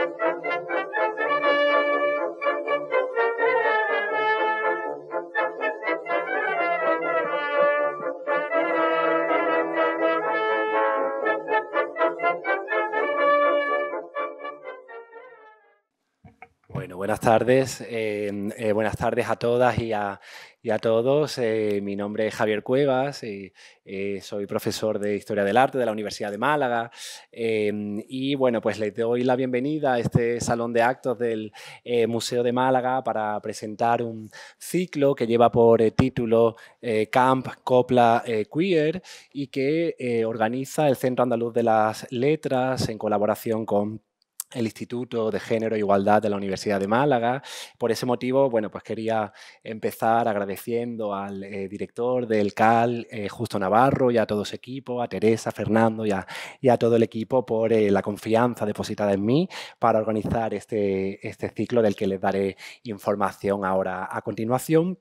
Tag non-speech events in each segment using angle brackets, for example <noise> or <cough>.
Thank you. buenas tardes. Em, eh, buenas tardes a todas y a, todos. Eh, mi nombre es Javier Cuevas, y eh, soy profesor de Historia del Arte de la Universidad de Málaga em, y bueno, pues les doy la bienvenida a este salón de actos del Museo de Málaga para presentar un ciclo que lleva por título Camp Copla Queer y que organiza el Centro Andaluz de las Letras en colaboración con el Instituto de Género e Igualdad de la Universidad de Málaga. Por ese motivo, bueno, pues quería empezar agradeciendo al eh, director del CAL, eh, Justo Navarro, y a todo su equipo, a Teresa, Fernando y a, todo el equipo por eh, la confianza depositada en mí para organizar este, este ciclo del que les daré información ahora a continuación.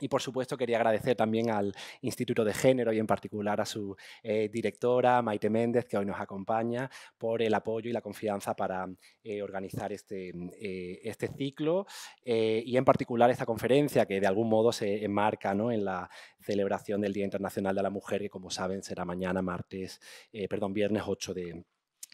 Y por supuesto quería agradecer también al Instituto de Género y en particular a su eh, directora Maite Méndez, que hoy nos acompaña, por el apoyo y la confianza para eh, organizar este, eh, este ciclo y en particular esta conferencia que de algún modo se enmarca ¿no? en la celebración del Día Internacional de la Mujer, que como saben será mañana, martes, perdón, viernes 8 de,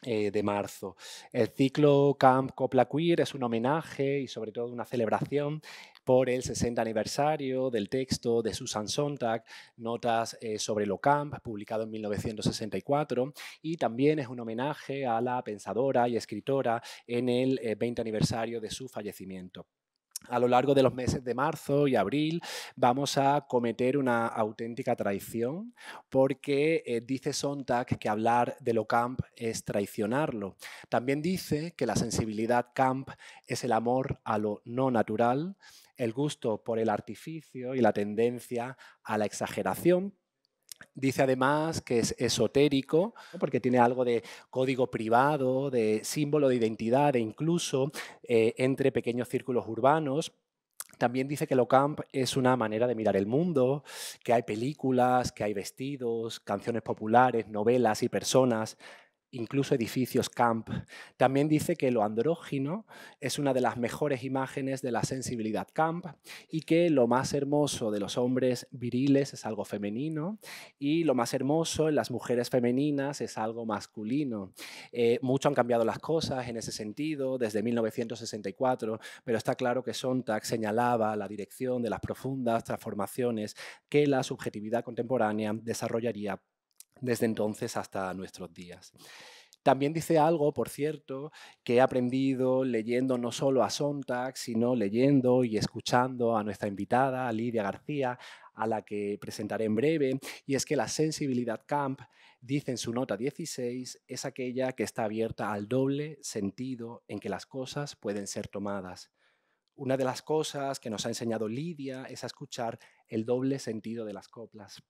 eh, de marzo. El ciclo Camp Copla Queer es un homenaje y sobre todo una celebración por el 60 aniversario del texto de Susan Sontag, Notas eh, sobre lo Camp, publicado en 1964, y también es un homenaje a la pensadora y escritora en el 20 eh, aniversario de su fallecimiento a lo largo de los meses de marzo y abril vamos a cometer una auténtica traición porque eh, dice Sontag que hablar de lo camp es traicionarlo. También dice que la sensibilidad camp es el amor a lo no natural, el gusto por el artificio y la tendencia a la exageración, Dice además que es esotérico, porque tiene algo de código privado, de símbolo de identidad e incluso eh, entre pequeños círculos urbanos. También dice que lo camp es una manera de mirar el mundo, que hay películas, que hay vestidos, canciones populares, novelas y personas incluso edificios, camp. También dice que lo andrógino es una de las mejores imágenes de la sensibilidad camp y que lo más hermoso de los hombres viriles es algo femenino y lo más hermoso en las mujeres femeninas es algo masculino. Eh, mucho han cambiado las cosas en ese sentido desde 1964, pero está claro que Sontag señalaba la dirección de las profundas transformaciones que la subjetividad contemporánea desarrollaría desde entonces hasta nuestros días. También dice algo, por cierto, que he aprendido leyendo no solo a Sontag, sino leyendo y escuchando a nuestra invitada, Lidia García, a la que presentaré en breve, y es que la sensibilidad Camp, dice en su nota 16, es aquella que está abierta al doble sentido en que las cosas pueden ser tomadas. Una de las cosas que nos ha enseñado Lidia es a escuchar el doble sentido de las coplas.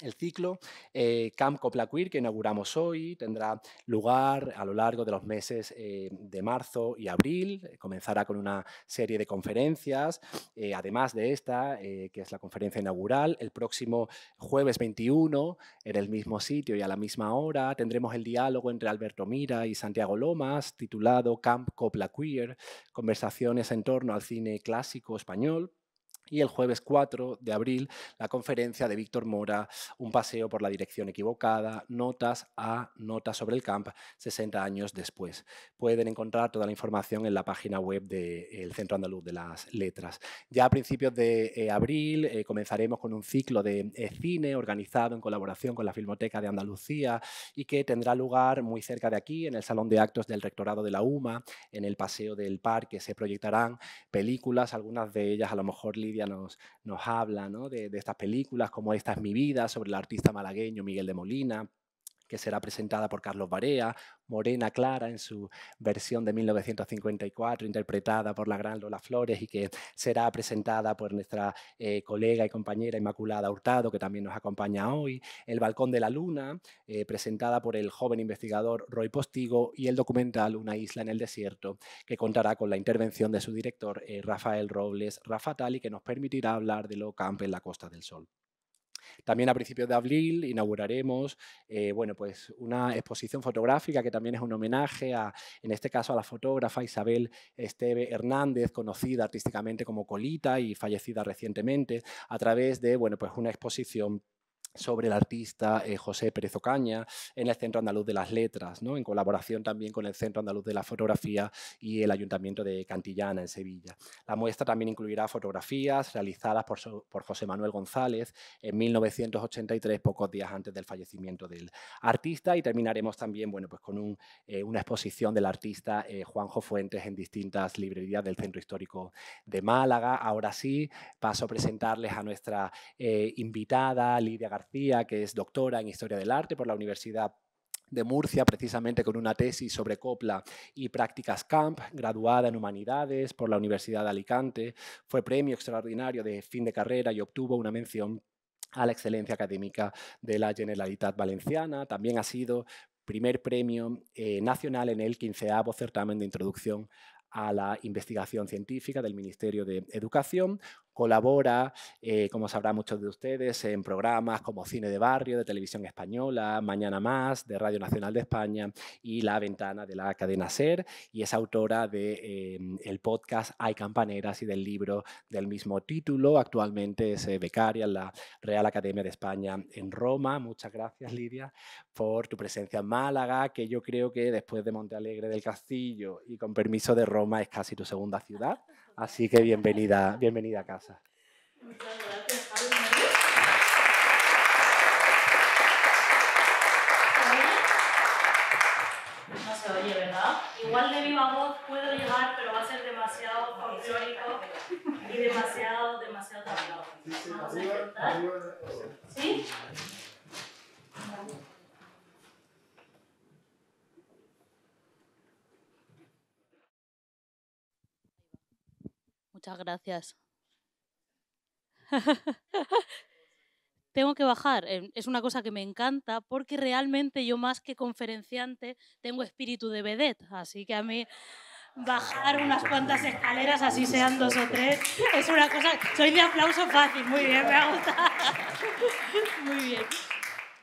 El ciclo eh, Camp Copla Queer que inauguramos hoy tendrá lugar a lo largo de los meses eh, de marzo y abril. Eh, comenzará con una serie de conferencias, además de esta, que es la conferencia inaugural. El próximo jueves 21, en el mismo sitio y a la misma hora, tendremos el diálogo entre Alberto Mira y Santiago Lomas, titulado Camp Copla Queer, conversaciones en torno al cine clásico español. Y el jueves 4 de abril, la conferencia de Víctor Mora, Un paseo por la dirección equivocada, notas a notas sobre el camp 60 años después. Pueden encontrar toda la información en la página web del Centro Andaluz de las Letras. Ya a principios de eh, abril eh, comenzaremos con un ciclo de eh, cine organizado en colaboración con la Filmoteca de Andalucía y que tendrá lugar muy cerca de aquí, en el Salón de Actos del Rectorado de la UMA, en el Paseo del Parque. Se proyectarán películas, algunas de ellas a lo mejor Lidia nos, habla de, de estas películas, como Esta es mi vida, sobre el artista malagueño Miguel de Molina, que será presentada por Carlos Barea, Morena Clara en su versión de 1954, interpretada por la gran Lola Flores y que será presentada por nuestra eh, colega y compañera Inmaculada Hurtado, que también nos acompaña hoy, El Balcón de la Luna, eh, presentada por el joven investigador Roy Postigo, y el documental Una isla en el desierto, que contará con la intervención de su director eh, Rafael Robles y que nos permitirá hablar de lo camp en la Costa del Sol. También a principios de abril inauguraremos eh, bueno, pues una exposición fotográfica que también es un homenaje, a, en este caso, a la fotógrafa Isabel Esteve Hernández, conocida artísticamente como Colita y fallecida recientemente, a través de bueno, pues una exposición sobre el artista eh, José Pérez Ocaña en el Centro Andaluz de las Letras, ¿no? en colaboración también con el Centro Andaluz de la Fotografía y el Ayuntamiento de Cantillana, en Sevilla. La muestra también incluirá fotografías realizadas por, José Manuel González en 1983, pocos días antes del fallecimiento del artista, y terminaremos también bueno, pues con eh, una exposición del artista eh, Juanjo Fuentes en distintas librerías del Centro Histórico de Málaga. Ahora sí, paso a presentarles a nuestra invitada Lidia García que es doctora en Historia del Arte por la Universidad de Murcia, precisamente con una tesis sobre copla y prácticas camp, graduada en Humanidades por la Universidad de Alicante. Fue premio extraordinario de fin de carrera y obtuvo una mención a la excelencia académica de la Generalitat Valenciana. También ha sido primer premio eh, nacional en el quinceavo certamen de introducción a la investigación científica del Ministerio de Educación, colabora, eh, como sabrán muchos de ustedes, en programas como Cine de Barrio, de Televisión Española, Mañana Más, de Radio Nacional de España y La Ventana de la cadena SER, y es autora del de, em, el podcast Hay Campaneras y del libro del mismo título. Actualmente es eh, becaria en la Real Academia de España en Roma. Muchas gracias, Lidia, por tu presencia en Málaga, que yo creo que después de Monte Alegre del Castillo y con permiso de Roma es casi tu segunda ciudad. Así que bienvenida, bienvenida a casa. Muchas gracias, No se oye, ¿verdad? Igual de viva voz puedo llegar, pero va a ser demasiado folclórico y demasiado, demasiado tablado. ¿Sí? ¿Sí? gracias. <laughs> tengo que bajar. Em, es una cosa que me encanta porque realmente yo más que conferenciante tengo espíritu de vedette, así que a mí bajar unas cuantas escaleras, así sean dos o tres, es una cosa... Soy de aplauso fácil, muy bien, me ha gustado. <laughs> Muy bien.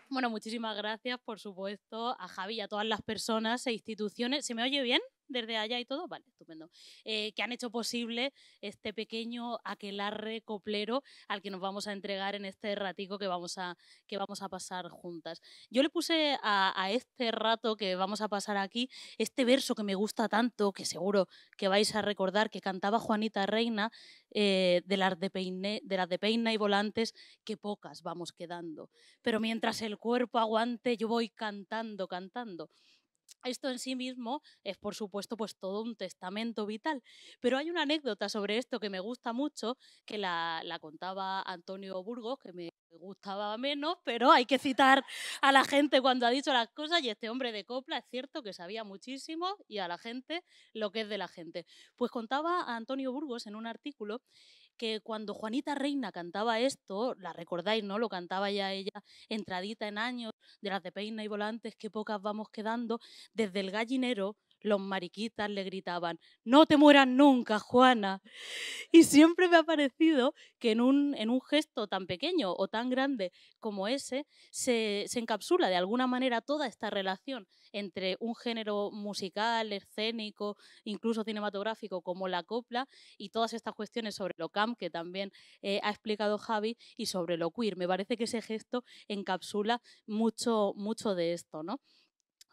Bueno, muchísimas gracias, por supuesto, a Javi y a todas las personas e instituciones. ¿Se me oye bien? desde allá y todo, vale, estupendo, eh, que han hecho posible este pequeño aquelarre coplero al que nos vamos a entregar en este ratico que vamos a, que vamos a pasar juntas. Yo le puse a, este rato que vamos a pasar aquí este verso que me gusta tanto, que seguro que vais a recordar, que cantaba Juanita Reina, eh, de, las de, de las de peina y volantes, que pocas vamos quedando. Pero mientras el cuerpo aguante, yo voy cantando, cantando. Esto en sí mismo es, por supuesto, pues todo un testamento vital. Pero hay una anécdota sobre esto que me gusta mucho, que la, la contaba Antonio Burgos, que me gustaba menos, pero hay que citar a la gente cuando ha dicho las cosas y este hombre de copla es cierto que sabía muchísimo y a la gente lo que es de la gente. Pues contaba Antonio Burgos en un artículo que cuando Juanita Reina cantaba esto, la recordáis, ¿no? Lo cantaba ya ella entradita en años de las de peina y volantes, que pocas vamos quedando, desde el gallinero los mariquitas le gritaban, no te mueras nunca, Juana. Y siempre me ha parecido que en un, gesto tan pequeño o tan grande como ese, se, encapsula de alguna manera toda esta relación entre un género musical, escénico, incluso cinematográfico como la copla y todas estas cuestiones sobre lo camp que también eh, ha explicado Javi y sobre lo queer. Me parece que ese gesto encapsula mucho, mucho de esto, ¿no?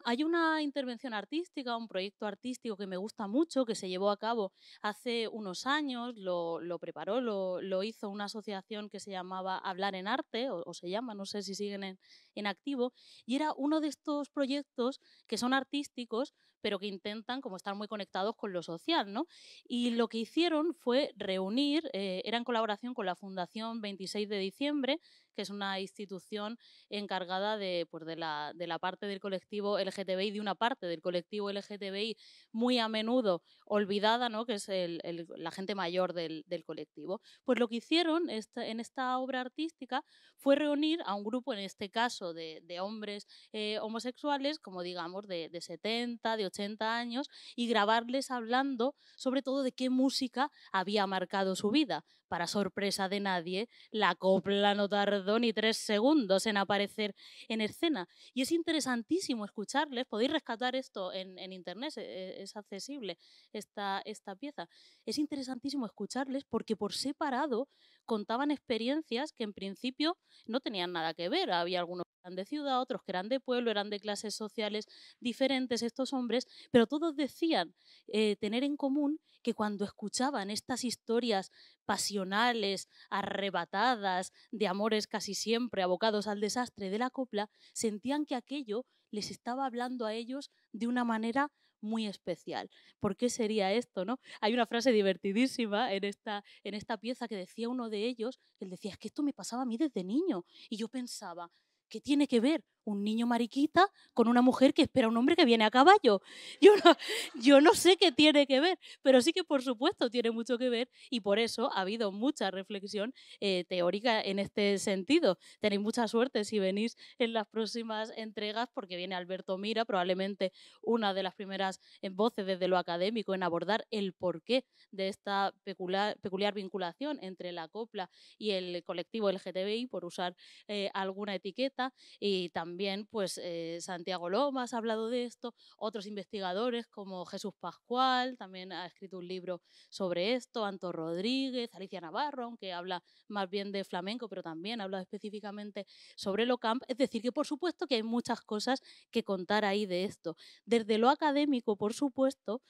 Hay una intervención artística, un proyecto artístico que me gusta mucho, que se llevó a cabo hace unos años, lo, preparó, lo, hizo una asociación que se llamaba Hablar en Arte, o, se llama, no sé si siguen en, en activo, y era uno de estos proyectos que son artísticos, pero que intentan como estar muy conectados con lo social, ¿no? Y lo que hicieron fue reunir, eh, era en colaboración con la Fundación 26 de Diciembre, que es una institución encargada de, pues de, la, de la parte del colectivo LGTBI, de una parte del colectivo LGTBI muy a menudo olvidada, ¿no? que es la gente mayor del, del, colectivo. Pues lo que hicieron en esta obra artística fue reunir a un grupo, en este caso de, de hombres eh, homosexuales, como digamos de, de 70, de 80 años y grabarles hablando sobre todo de qué música había marcado su vida. Para sorpresa de nadie, la copla no tardó ni tres segundos en aparecer en escena. Y es interesantísimo escucharles, podéis rescatar esto en, internet, e, es, accesible esta, esta pieza. Es interesantísimo escucharles porque por separado contaban experiencias que en principio no tenían nada que ver. Había algunos que eran de ciudad, otros que eran de pueblo, eran de clases sociales diferentes estos hombres, pero todos decían eh, tener en común que cuando escuchaban estas historias pasionales, arrebatadas, de amores casi siempre abocados al desastre de la copla, sentían que aquello les estaba hablando a ellos de una manera muy especial. ¿Por qué sería esto? ¿no? Hay una frase divertidísima en esta, en esta pieza que decía uno de ellos, él decía, es que esto me pasaba a mí desde niño. Y yo pensaba, ¿qué tiene que ver? un niño mariquita con una mujer que espera a un hombre que viene a caballo. Yo no, yo no sé qué tiene que ver, pero sí que por supuesto tiene mucho que ver y por eso ha habido mucha reflexión eh, teórica en este sentido. Tenéis mucha suerte si venís en las próximas entregas porque viene Alberto Mira, probablemente una de las primeras voces desde lo académico en abordar el porqué de esta peculiar, vinculación entre la copla y el colectivo LGTBI, por usar eh, alguna etiqueta, y también también pues eh, Santiago Lomas ha hablado de esto, otros investigadores como Jesús Pascual también ha escrito un libro sobre esto, Anto Rodríguez, Alicia Navarro, aunque habla más bien de flamenco, pero también habla específicamente sobre lo camp. Es decir, que por supuesto que hay muchas cosas que contar ahí de esto. Desde lo académico, por supuesto,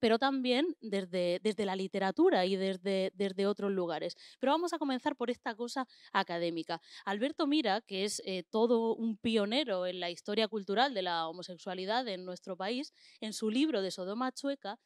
pero también desde, la literatura y desde, otros lugares. Pero vamos a comenzar por esta cosa académica. Alberto Mira, que es eh, todo un pionero en la historia cultural de la homosexualidad en nuestro país, en su libro de Sodoma Chueca,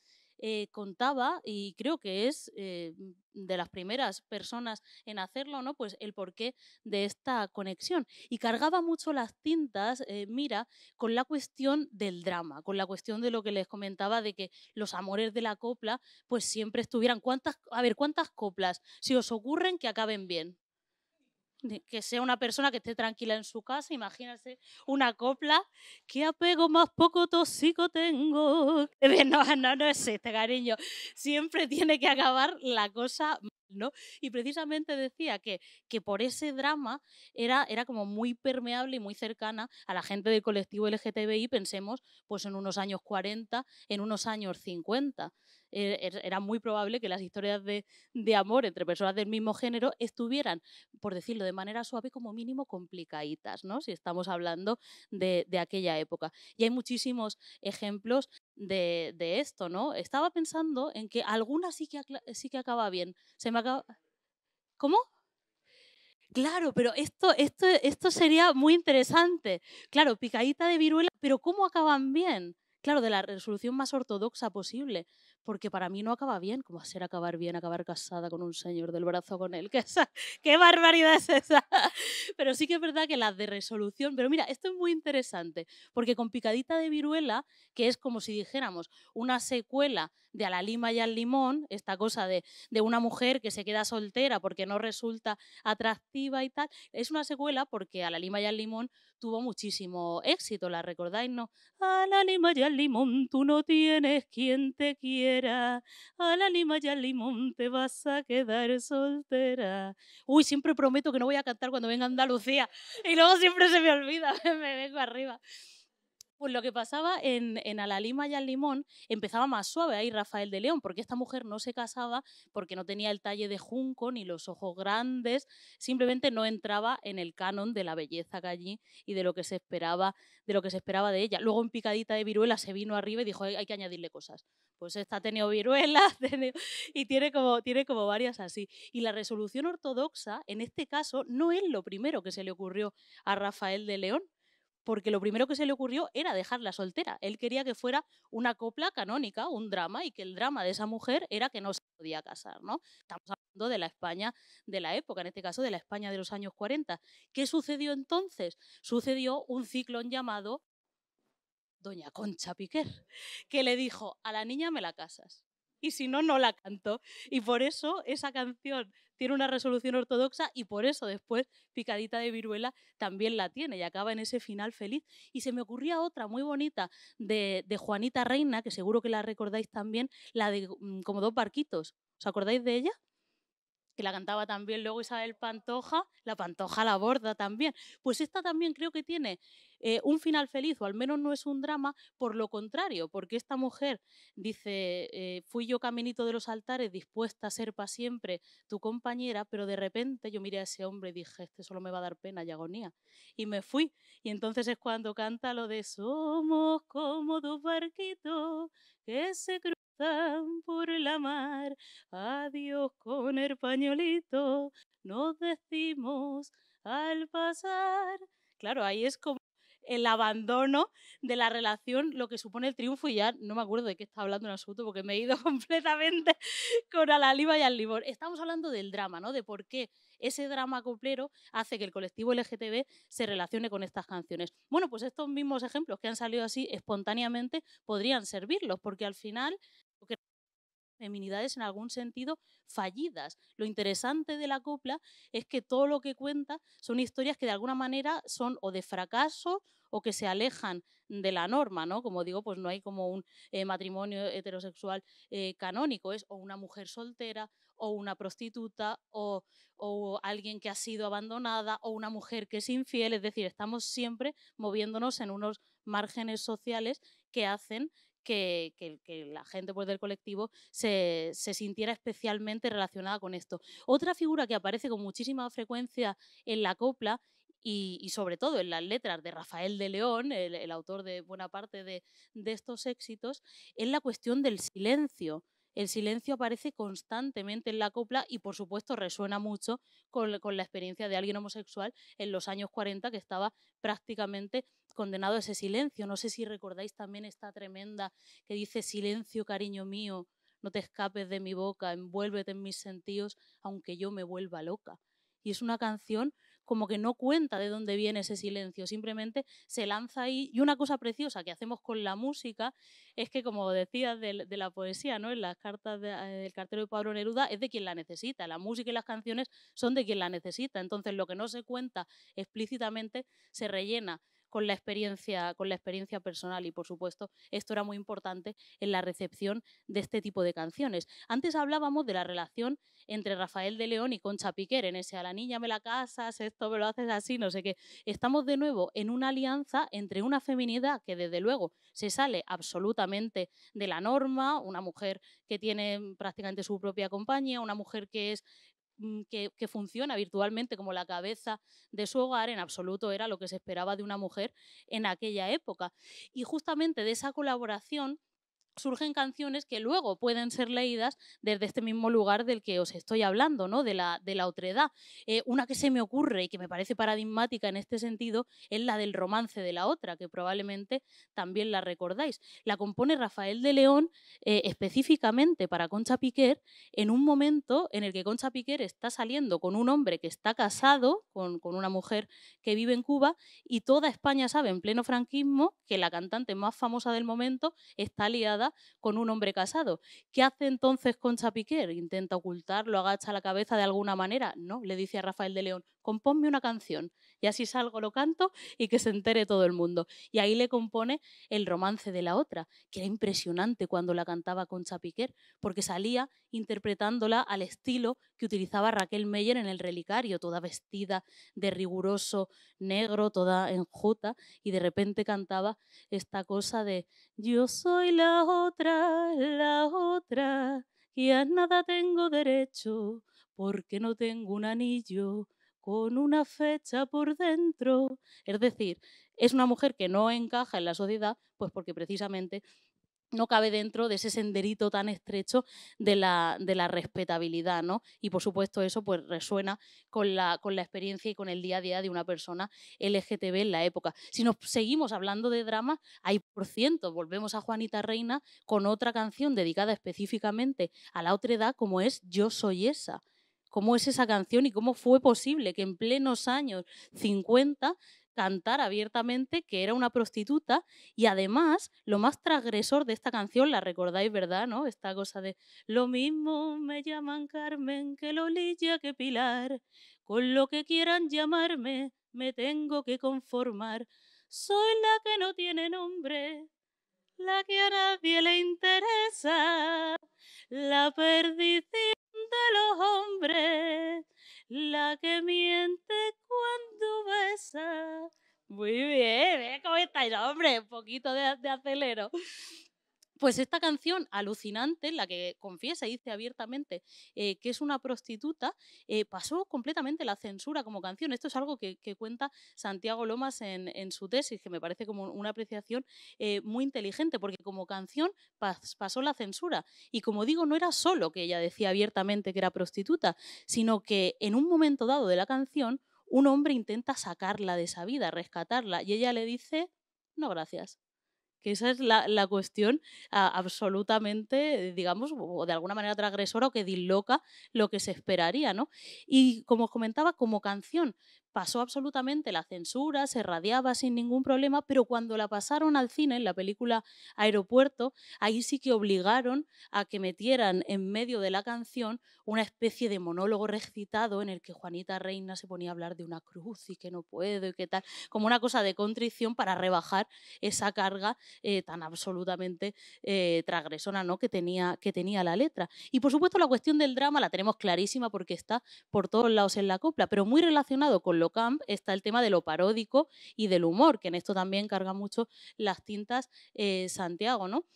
eh, contaba, y creo que es eh, de las primeras personas en hacerlo, ¿no? Pues el porqué de esta conexión. Y cargaba mucho las tintas, eh, mira, con la cuestión del drama, con la cuestión de lo que les comentaba de que los amores de la copla, pues siempre estuvieran. a ver, cuántas coplas, si os ocurren que acaben bien? que sea una persona que esté tranquila en su casa, imagínense, una copla, qué apego más poco tóxico tengo. <laughs> No, no, no es este, cariño. Siempre tiene que acabar la cosa ¿no? Y precisamente decía que, por ese drama era, era, como muy permeable y muy cercana a la gente del colectivo LGTBI, pensemos pues en unos años 40, en unos años 50. Eh, er, era muy probable que las historias de, amor entre personas del mismo género estuvieran, por decirlo de manera suave, como mínimo complicaditas, ¿no? si estamos hablando de, aquella época. Y hay muchísimos ejemplos de, esto, ¿no? Estaba pensando en que alguna sí que, sí que acaba bien. Se me acaba... ¿Cómo? Claro, pero esto, esto, esto sería muy interesante. Claro, picadita de viruela, pero ¿cómo acaban bien? Claro, de la resolución más ortodoxa posible porque para mí no acaba bien, como hacer acabar bien, acabar casada con un señor del brazo con él, ¿qué, <laughs> qué barbaridad es esa? Pero sí que es verdad que las de resolución, pero mira, esto es muy interesante, porque con Picadita de Viruela, que es como si dijéramos una secuela de A la Lima y al Limón, esta cosa de, de una mujer que se queda soltera porque no resulta atractiva y tal, es una secuela porque A la Lima y al Limón tuvo muchísimo éxito, la recordáis, ¿no? Al anima y al limón tú no tienes quien te quiera, Al anima y al limón te vas a quedar soltera. Uy, siempre prometo que no voy a cantar cuando venga Andalucía y luego siempre se me olvida, <laughs> me vengo arriba. Pues lo que pasaba en, en lima y al Limón empezaba más suave ahí Rafael de León, porque esta mujer no se casaba porque no tenía el talle de junco ni los ojos grandes, simplemente no entraba en el canon de la belleza que allí y de lo que se esperaba de, lo que se esperaba de ella. Luego en Picadita de Viruela se vino arriba y dijo, hay, que añadirle cosas. Pues esta ha tenido viruela <laughs> y tiene como, tiene como varias así. Y la resolución ortodoxa, en este caso, no es lo primero que se le ocurrió a Rafael de León, porque lo primero que se le ocurrió era dejarla soltera. Él quería que fuera una copla canónica, un drama, y que el drama de esa mujer era que no se podía casar. ¿no? Estamos hablando de la España de la época, en este caso de la España de los años 40. ¿Qué sucedió entonces? Sucedió un ciclón llamado Doña Concha Piquer, que le dijo, a la niña me la casas, y si no, no la canto. Y por eso esa canción tiene una resolución ortodoxa y por eso después Picadita de Viruela también la tiene y acaba en ese final feliz. Y se me ocurría otra muy bonita de, de Juanita Reina, que seguro que la recordáis también, la de mm, como dos barquitos. ¿Os acordáis de ella? que la cantaba también luego Isabel Pantoja, la Pantoja la borda también. Pues esta también creo que tiene eh, un final feliz o al menos no es un drama, por lo contrario, porque esta mujer dice, eh, fui yo caminito de los altares dispuesta a ser para siempre tu compañera, pero de repente yo miré a ese hombre y dije, este solo me va a dar pena y agonía. Y me fui. Y entonces es cuando canta lo de somos como dos barquitos que se cruzan por la mar. Adiós con el pañolito, nos decimos al pasar. Claro, ahí es como el abandono de la relación, lo que supone el triunfo, y ya no me acuerdo de qué está hablando en absoluto porque me he ido <laughs> completamente con la a lima y al Libor. Estamos hablando del drama, ¿no? De por qué ese drama coplero hace que el colectivo LGTB se relacione con estas canciones. Bueno, pues estos mismos ejemplos que han salido así espontáneamente podrían servirlos, porque al final feminidades en algún sentido fallidas. Lo interesante de la copla es que todo lo que cuenta son historias que de alguna manera son o de fracaso o que se alejan de la norma, ¿no? Como digo, pues no hay como un eh, matrimonio heterosexual eh, canónico, es o una mujer soltera, o una prostituta, o, alguien que ha sido abandonada, o una mujer que es infiel, es decir, estamos siempre moviéndonos en unos márgenes sociales que hacen que, la gente pues, del colectivo se, sintiera especialmente relacionada con esto. Otra figura que aparece con muchísima frecuencia en la copla y, sobre todo en las letras de Rafael de León, el, autor de buena parte de, estos éxitos, es la cuestión del silencio el silencio aparece constantemente en la copla y por supuesto resuena mucho con, con, la experiencia de alguien homosexual en los años 40 que estaba prácticamente condenado a ese silencio. No sé si recordáis también esta tremenda que dice, silencio, cariño mío, no te escapes de mi boca, envuélvete en mis sentidos, aunque yo me vuelva loca. Y es una canción como que no cuenta de dónde viene ese silencio, simplemente se lanza ahí. Y una cosa preciosa que hacemos con la música es que, como decías de, la poesía, ¿no? en las cartas eh, del cartero de Pablo Neruda, es de quien la necesita. La música y las canciones son de quien la necesita. Entonces, lo que no se cuenta explícitamente se rellena con la experiencia, con la experiencia personal y por supuesto esto era muy importante en la recepción de este tipo de canciones. Antes hablábamos de la relación entre Rafael de León y Concha Piquer, en ese a la niña me la casas, esto me lo haces así, no sé qué. Estamos de nuevo en una alianza entre una feminidad que desde luego se sale absolutamente de la norma, una mujer que tiene prácticamente su propia compañía, una mujer que es Mm, que, funciona virtualmente como la cabeza de su hogar, en absoluto era lo que se esperaba de una mujer en aquella época. Y justamente de esa colaboración surgen canciones que luego pueden ser leídas desde este mismo lugar del que os estoy hablando, ¿no? de, la, de la otredad. Eh, una que se me ocurre y que me parece paradigmática en este sentido es la del romance de la otra, que probablemente también la recordáis. La compone Rafael de León eh, específicamente para Concha Piquer en un momento en el que Concha Piquer está saliendo con un hombre que está casado con, con una mujer que vive en Cuba y toda España sabe en pleno franquismo que la cantante más famosa del momento está liada con un hombre casado. ¿Qué hace entonces con Piquer? ¿Intenta ocultarlo, agacha la cabeza de alguna manera? No, le dice a Rafael de León, compónme una canción y así salgo, lo canto y que se entere todo el mundo. Y ahí le compone el romance de la otra, que era impresionante cuando la cantaba con Chapiquer, porque salía interpretándola al estilo que utilizaba Raquel Meyer en el relicario, toda vestida de riguroso negro, toda en enjuta, y de repente cantaba esta cosa de yo soy la otra, la otra, y a nada tengo derecho porque no tengo un anillo con una fecha por dentro. Es decir, es una mujer que no encaja en la sociedad, pues porque precisamente no cabe dentro de ese senderito tan estrecho de la, respetabilidad, ¿no? Y por supuesto eso pues resuena con la, con la experiencia y con el día a día de una persona LGTB en la época. Si nos seguimos hablando de drama, hay por ciento, volvemos a Juanita Reina con otra canción dedicada específicamente a la otra edad como es Yo soy esa cómo es esa canción y cómo fue posible que en plenos años 50 cantara abiertamente que era una prostituta y además lo más transgresor de esta canción, la recordáis, ¿verdad? ¿No? Esta cosa de lo mismo me llaman Carmen que Lolilla que Pilar, con lo que quieran llamarme me tengo que conformar, soy la que no tiene nombre, la que a nadie le interesa, la perdición de los hombres, la que miente cuando besa. Muy bien, ve ¿eh? ¿cómo está? hombre, un poquito de acelero pues esta canción alucinante, la que confiesa y dice abiertamente eh, que es una prostituta, eh, pasó completamente la censura como canción. Esto es algo que, cuenta Santiago Lomas en, su tesis, que me parece como una apreciación eh, muy inteligente, porque como canción pasó la censura. Y como digo, no era solo que ella decía abiertamente que era prostituta, sino que en un momento dado de la canción, un hombre intenta sacarla de esa vida, rescatarla, y ella le dice, no, gracias que esa es la, cuestión absolutamente, digamos, o de alguna manera transgresora o que disloca lo que se esperaría, ¿no? Y como os comentaba, como canción, pasó absolutamente la censura, se radiaba sin ningún problema, pero cuando la pasaron al cine, en la película Aeropuerto, ahí sí que obligaron a que metieran en medio de la canción una especie de monólogo recitado en el que Juanita Reina se ponía a hablar de una cruz y que no puedo y que tal, como una cosa de contrición para rebajar esa carga eh, tan absolutamente eh, ¿no? que, tenía, que tenía la letra. Y por supuesto la cuestión del drama la tenemos clarísima porque está por todos lados en la copla, pero muy relacionado con lo Camp está el tema de lo paródico y del humor, que en esto también carga mucho las tintas eh, Santiago, ¿no?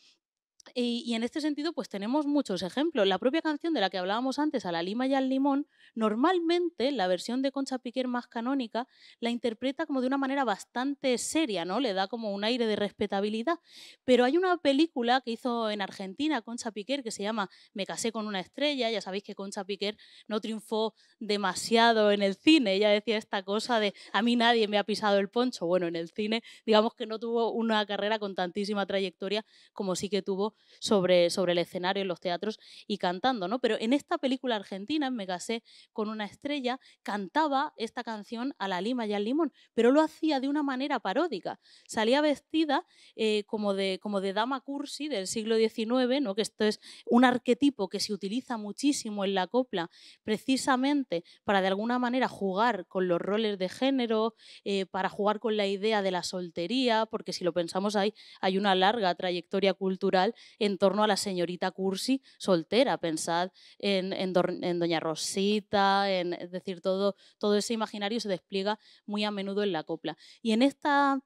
Y, en este sentido, pues tenemos muchos ejemplos. La propia canción de la que hablábamos antes, A la lima y al limón, normalmente la versión de Concha Piquer más canónica la interpreta como de una manera bastante seria, ¿no? Le da como un aire de respetabilidad. Pero hay una película que hizo en Argentina Concha Piquer que se llama Me casé con una estrella. Ya sabéis que Concha Piquer no triunfó demasiado en el cine. Ella decía esta cosa de a mí nadie me ha pisado el poncho. Bueno, en el cine digamos que no tuvo una carrera con tantísima trayectoria como sí que tuvo sobre, sobre el escenario, en los teatros y cantando, ¿no? Pero en esta película argentina, en Me casé con una estrella, cantaba esta canción a la lima y al limón, pero lo hacía de una manera paródica. Salía vestida eh, como, de, dama cursi del siglo XIX, ¿no? que esto es un arquetipo que se utiliza muchísimo en la copla precisamente para de alguna manera jugar con los roles de género, eh, para jugar con la idea de la soltería, porque si lo pensamos ahí hay una larga trayectoria cultural en torno a la señorita cursi soltera. Pensad en, Doña Rosita, en, es decir, todo, todo ese imaginario se despliega muy a menudo en la copla. Y en esta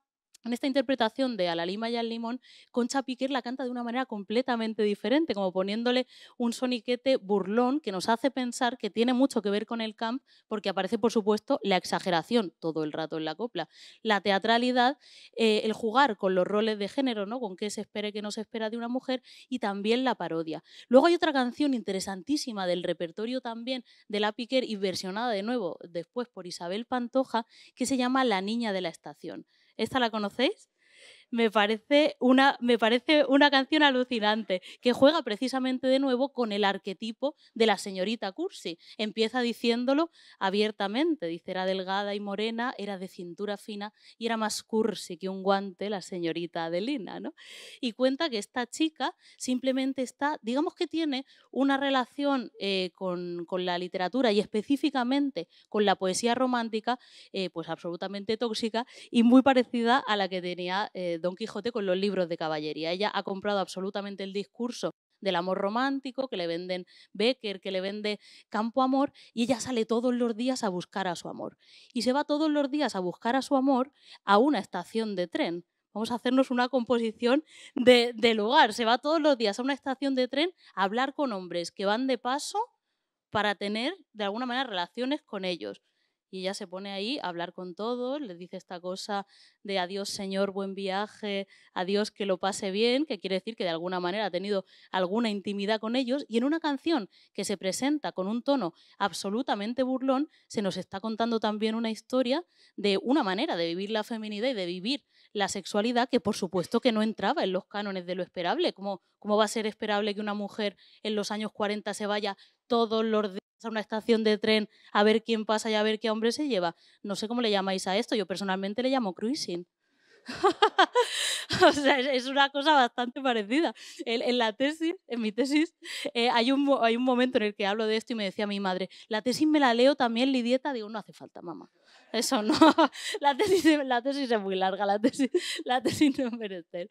en esta interpretación de A la lima y al limón, Concha Piquer la canta de una manera completamente diferente, como poniéndole un soniquete burlón que nos hace pensar que tiene mucho que ver con el camp, porque aparece, por supuesto, la exageración todo el rato en la copla. La teatralidad, eh, el jugar con los roles de género, ¿no? con qué se espere, qué no se espera de una mujer, y también la parodia. Luego hay otra canción interesantísima del repertorio también de la Piquer y versionada de nuevo después por Isabel Pantoja, que se llama La Niña de la Estación. ¿Esta la conocéis? me parece una, me parece una canción alucinante, que juega precisamente de nuevo con el arquetipo de la señorita Cursi. Empieza diciéndolo abiertamente, dice, era delgada y morena, era de cintura fina y era más cursi que un guante la señorita Adelina, Y cuenta que esta chica simplemente está, digamos que tiene una relación eh, con, la literatura y específicamente con la poesía romántica, eh, pues absolutamente tóxica y muy parecida a la que tenía eh, Don Quijote con los libros de caballería. Ella ha comprado absolutamente el discurso del amor romántico, que le venden Becker, que le vende Campo Amor, y ella sale todos los días a buscar a su amor. Y se va todos los días a buscar a su amor a una estación de tren. Vamos a hacernos una composición de, lugar. Se va todos los días a una estación de tren a hablar con hombres que van de paso para tener, de alguna manera, relaciones con ellos. Y ella se pone ahí a hablar con todos, le dice esta cosa de adiós señor, buen viaje, adiós que lo pase bien, que quiere decir que de alguna manera ha tenido alguna intimidad con ellos. Y en una canción que se presenta con un tono absolutamente burlón, se nos está contando también una historia de una manera de vivir la feminidad y de vivir la sexualidad, que por supuesto que no entraba en los cánones de lo esperable. ¿Cómo, cómo va a ser esperable que una mujer en los años 40 se vaya todos los días a una estación de tren a ver quién pasa y a ver qué hombre se lleva? No sé cómo le llamáis a esto, yo personalmente le llamo cruising. <laughs> o sea, es una cosa bastante parecida. En, la tesis, en mi tesis, eh, hay, un, hay un momento en el que hablo de esto y me decía mi madre, la tesis me la leo también lidieta, digo, no hace falta, mamá. Eso no, <laughs> la tesis, la tesis es muy larga, la tesis, <laughs> la tesis no merece.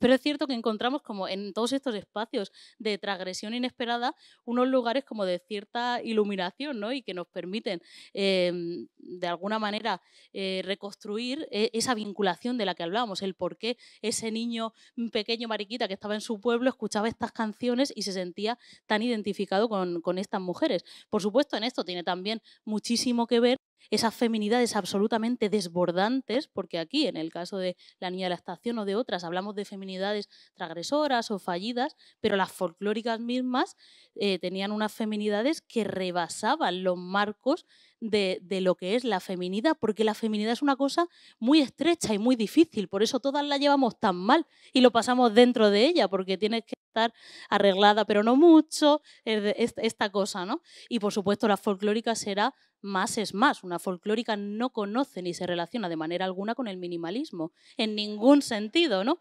Pero es cierto que encontramos como en todos estos espacios de transgresión inesperada unos lugares como de cierta iluminación ¿no? y que nos permiten em, de alguna manera eh, reconstruir e, esa vinculación de la que hablábamos, el por qué ese niño pequeño mariquita que estaba en su pueblo escuchaba estas canciones y se sentía tan identificado con estas mujeres. Por supuesto, en esto tiene también muchísimo que ver esas feminidades absolutamente desbordantes, porque aquí, en el caso de la niña de la estación o de otras, hablamos de feminidades transgresoras o fallidas, pero las folclóricas mismas eh, tenían unas feminidades que rebasaban los marcos de, lo que es la feminidad, porque la feminidad es una cosa muy estrecha y muy difícil, por eso todas la llevamos tan mal y lo pasamos dentro de ella, porque tienes que estar arreglada, pero no mucho, esta cosa, ¿no? Y por supuesto la folclórica será más es más. Una folclórica no conoce ni se relaciona de manera alguna con el minimalismo, en ningún sentido, ¿no?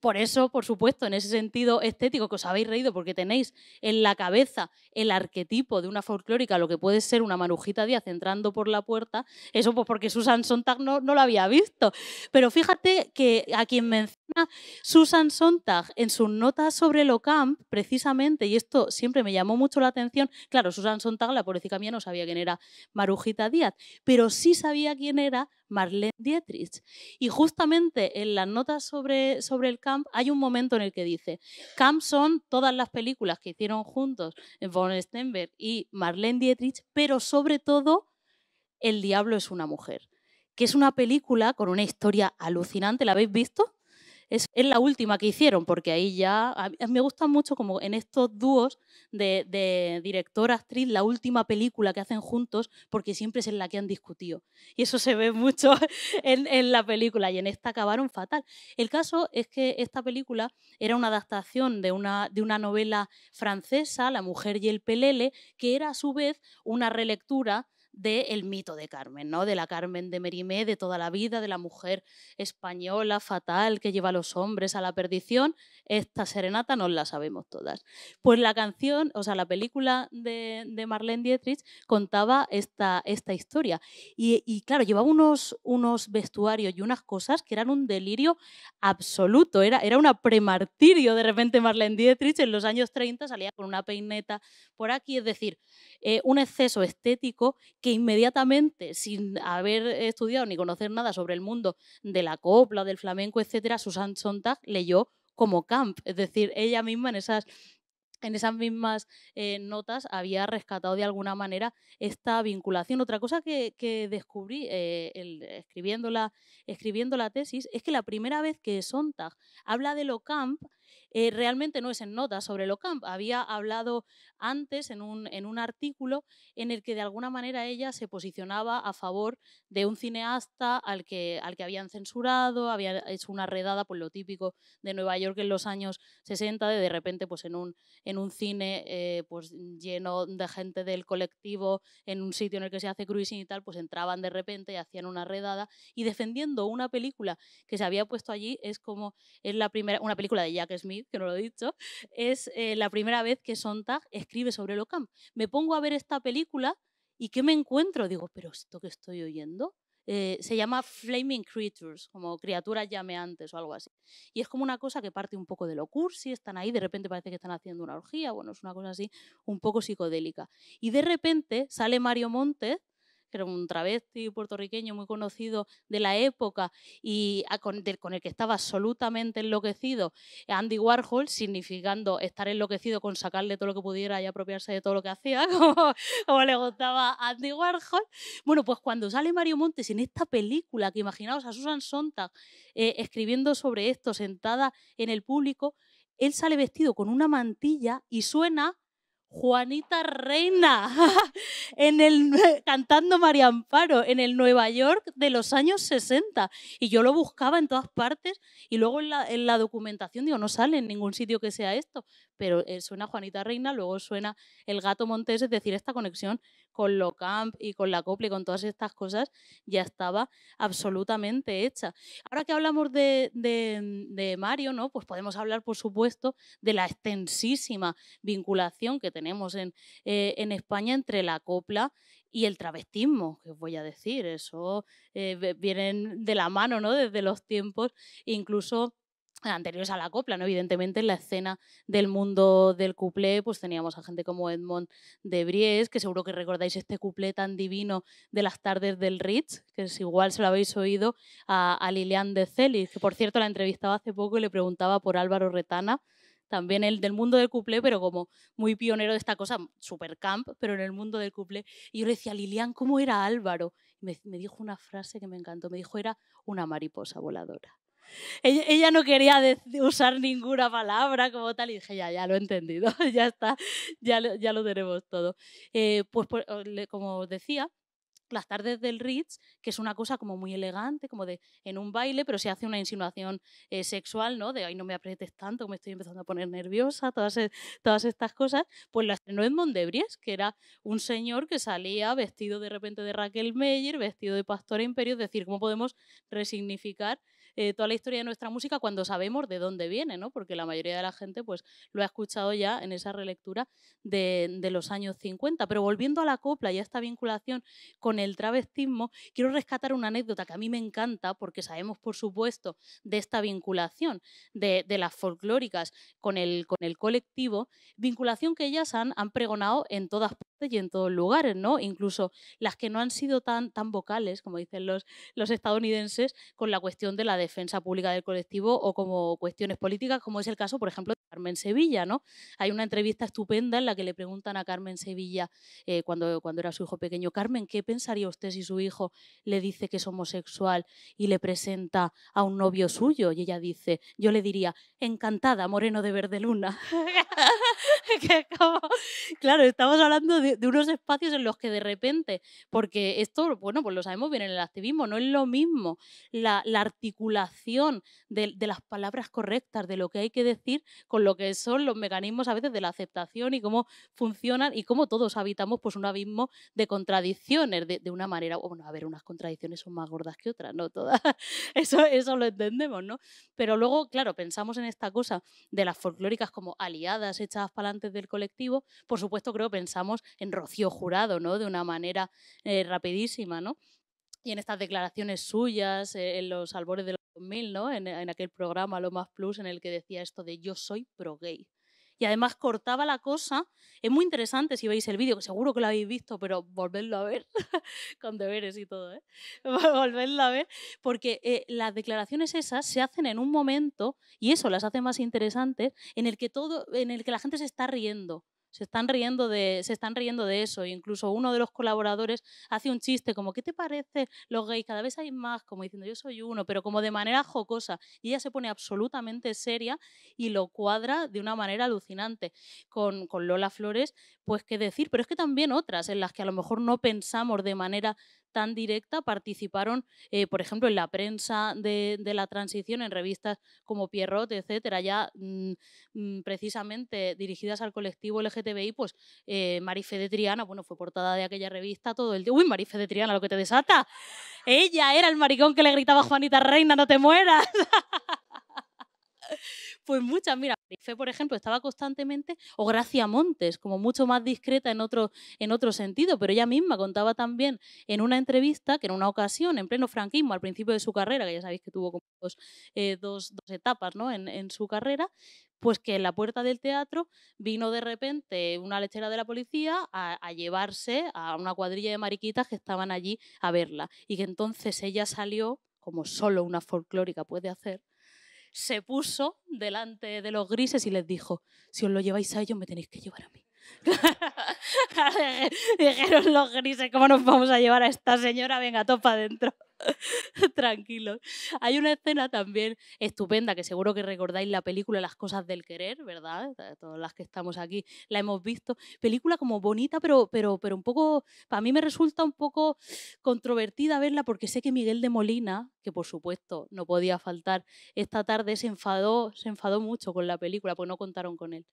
Por eso, por supuesto, en ese sentido estético que os habéis reído porque tenéis en la cabeza el arquetipo de una folclórica, lo que puede ser una Marujita Díaz entrando por la puerta, eso pues porque Susan Sontag no, no lo había visto. Pero fíjate que a quien menciona Susan Sontag en sus notas sobre el camp precisamente, y esto siempre me llamó mucho la atención, claro, Susan Sontag, la pobrecita mía, no sabía quién era Marujita Díaz, pero sí sabía quién era Marlene Dietrich. Y justamente en las notas sobre, sobre el camp hay un momento en el que dice, camp son todas las películas que hicieron juntos Von Stenberg y Marlene Dietrich, pero sobre todo El diablo es una mujer, que es una película con una historia alucinante, ¿la habéis visto? es, la última que hicieron, porque ahí ya me gusta mucho como en estos dúos de, director-actriz, la última película que hacen juntos, porque siempre es en la que han discutido. Y eso se ve mucho <laughs> en, en la película y en esta acabaron fatal. El caso es que esta película era una adaptación de una, de una novela francesa, La mujer y el pelele, que era a su vez una relectura del el mito de Carmen, ¿no? de la Carmen de Merimé, de toda la vida, de la mujer española fatal que lleva a los hombres a la perdición. Esta serenata no la sabemos todas. Pues la canción, o sea, la película de, Marlene Dietrich contaba esta, esta historia. Y, claro, llevaba unos, unos vestuarios y unas cosas que eran un delirio absoluto. Era, era una premartirio de repente Marlene Dietrich en los años 30 salía con una peineta por aquí, es decir, eh, un exceso estético que inmediatamente, sin haber estudiado ni conocer nada sobre el mundo de la copla, del flamenco, etcétera, Susan Sontag leyó como Camp, es decir, ella misma en esas en esas mismas eh, notas había rescatado de alguna manera esta vinculación. Otra cosa que, descubrí eh, escribiendo, la, escribiendo la tesis es que la primera vez que Sontag habla de lo camp, eh, realmente no es en nota sobre Locamp Había hablado antes en un, en un artículo en el que de alguna manera ella se posicionaba a favor de un cineasta al que, al que habían censurado, había hecho una redada, por pues, lo típico de Nueva York en los años 60, de de repente pues, en, un, en un cine eh, pues, lleno de gente del colectivo, en un sitio en el que se hace cruising y tal, pues entraban de repente y hacían una redada y defendiendo una película que se había puesto allí es como es la primera una película de Jack Smith, que no lo he dicho, es eh, la primera vez que Sontag escribe sobre el OCAM. Me pongo a ver esta película y ¿qué me encuentro? Digo, pero esto que estoy oyendo. Eh, se llama Flaming Creatures, como criaturas llameantes o algo así. Y es como una cosa que parte un poco de lo cursi, están ahí, de repente parece que están haciendo una orgía, bueno, es una cosa así, un poco psicodélica. Y de repente sale Mario Montes que era un travesti puertorriqueño muy conocido de la época y con, el que estaba absolutamente enloquecido, Andy Warhol, significando estar enloquecido con sacarle todo lo que pudiera y apropiarse de todo lo que hacía, <laughs> como, le gustaba a Andy Warhol. Bueno, pues cuando sale Mario Montes en esta película, que imaginaos a Susan Sontag eh, escribiendo sobre esto, sentada en el público, él sale vestido con una mantilla y suena Juanita Reina, <laughs> en el, cantando María Amparo, en el Nueva York de los años 60. Y yo lo buscaba en todas partes y luego en la, documentación digo, no sale en ningún sitio que sea esto, pero eh, suena Juanita Reina, luego suena El Gato Montés, es decir, esta conexión con lo camp y con la copla y con todas estas cosas, ya estaba absolutamente hecha. Ahora que hablamos de, Mario, ¿no? Pues podemos hablar, por supuesto, de la extensísima vinculación que tenemos en, eh, España entre la copla y el travestismo, que os voy a decir, eso eh, viene vienen de la mano, ¿no? Desde los tiempos, incluso anteriores a la copla, ¿no? Evidentemente en la escena del mundo del cuplé, pues teníamos a gente como Edmond de Bries, que seguro que recordáis este cuplé tan divino de las tardes del Ritz, que es igual se lo habéis oído a, Lilian de Celis, que por cierto la entrevistaba hace poco y le preguntaba por Álvaro Retana, también el del mundo del cuplé, pero como muy pionero de esta cosa, super camp, pero en el mundo del cuplé, Y yo le decía, Lilian, ¿cómo era Álvaro? Y me dijo una frase que me encantó, me dijo, era una mariposa voladora. Ella, no quería usar ninguna palabra como tal y dije, ya, ya lo he entendido, <laughs> ya está, ya, ya lo tenemos todo. Eh, pues, pues como decía, las tardes del Ritz, que es una cosa como muy elegante, como de en un baile, pero se hace una insinuación eh, sexual, ¿no? De ahí no me aprietes tanto, me estoy empezando a poner nerviosa, todas, e, todas estas cosas. Pues la estrenó en Mondebries, que era un señor que salía vestido de repente de Raquel Meyer, vestido de pastor imperio, es decir, cómo podemos resignificar eh, toda la historia de nuestra música cuando sabemos de dónde viene, ¿no? Porque la mayoría de la gente pues, lo ha escuchado ya en esa relectura de, los años 50. Pero volviendo a la copla y a esta vinculación con el travestismo, quiero rescatar una anécdota que a mí me encanta porque sabemos, por supuesto, de esta vinculación de, las folclóricas con el, con el colectivo, vinculación que ellas han, han pregonado en todas partes y en todos lugares, ¿no? Incluso las que no han sido tan, tan vocales, como dicen los, los estadounidenses, con la cuestión de la defensa pública del colectivo o como cuestiones políticas, como es el caso, por ejemplo, de Carmen Sevilla, ¿no? Hay una entrevista estupenda en la que le preguntan a Carmen Sevilla, eh, cuando, cuando era su hijo pequeño, Carmen, ¿qué pensaría usted si su hijo le dice que es homosexual y le presenta a un novio suyo? Y ella dice, yo le diría, encantada, moreno de verde luna. <laughs> claro, estamos hablando de de, unos espacios en los que de repente, porque esto, bueno, pues lo sabemos bien en el activismo, no es lo mismo la, articulación de, las palabras correctas, de lo que hay que decir, con lo que son los mecanismos a veces de la aceptación y cómo funcionan y cómo todos habitamos pues un abismo de contradicciones, de, una manera, bueno, a ver, unas contradicciones son más gordas que otras, ¿no? Todas, <laughs> eso, eso lo entendemos, ¿no? Pero luego, claro, pensamos en esta cosa de las folclóricas como aliadas hechas para adelante del colectivo, por supuesto creo pensamos en Rocío Jurado, ¿no? De una manera eh, rapidísima, ¿no? Y en estas declaraciones suyas, eh, en los albores de los 2000, ¿no? En, aquel programa Lo Más Plus, en el que decía esto de yo soy pro-gay y además cortaba la cosa. Es muy interesante si veis el vídeo, que seguro que lo habéis visto, pero volvedlo a ver, <laughs> con deberes y todo, ¿eh? <laughs> volvedlo a ver, porque eh, las declaraciones esas se hacen en un momento, y eso las hace más interesantes, en el que todo, en el que la gente se está riendo. Se están, riendo de, se están de eso. incluso uno de los colaboradores hace un chiste como, ¿qué te parece los gays? Cada vez hay más, como diciendo, yo soy uno, pero como de manera jocosa. Y ella se pone absolutamente seria y lo cuadra de una manera alucinante. Con, con Lola Flores, pues qué decir, pero es que también otras en las que a lo mejor no pensamos de manera tan directa participaron, eh, por ejemplo, en la prensa de, la transición, en revistas como Pierrot, etcétera, ya mm, mm, precisamente dirigidas al colectivo LGTBI, pues eh, Marife de Triana, bueno, fue portada de aquella revista todo el día. ¡Uy, Marife de Triana, lo que te desata! Ella era el maricón que le gritaba <laughs> Juanita Reina, no te mueras. <laughs> <laughs> Pues muchas, mira, Fe, por ejemplo, estaba constantemente, o Gracia Montes, como mucho más discreta en otro, sentido, pero ella misma contaba también en una entrevista que en una ocasión, en pleno franquismo, al principio de su carrera, que ya sabéis que tuvo como dos, eh, etapas en, su carrera, pues que en la puerta del teatro vino de repente una lechera de la policía a, llevarse a una cuadrilla de mariquitas que estaban allí a verla. Y que entonces ella salió, como solo una folclórica puede hacer, se puso delante de los grises y les dijo, si os lo lleváis a ellos, me tenéis que llevar a mí. <laughs> Dijeron los grises, ¿cómo nos vamos a llevar a esta señora? Venga, topa adentro. <laughs> Tranquilos. Hay una escena también estupenda que seguro que recordáis la película Las cosas del querer, ¿verdad? Eh, todas las que estamos aquí la hemos visto. Película como bonita, pero, pero, pero un poco, para mí me resulta un poco controvertida verla porque sé que Miguel de Molina, que por supuesto no podía faltar, esta tarde se enfadó, se enfadó mucho con la película, pues no contaron con él.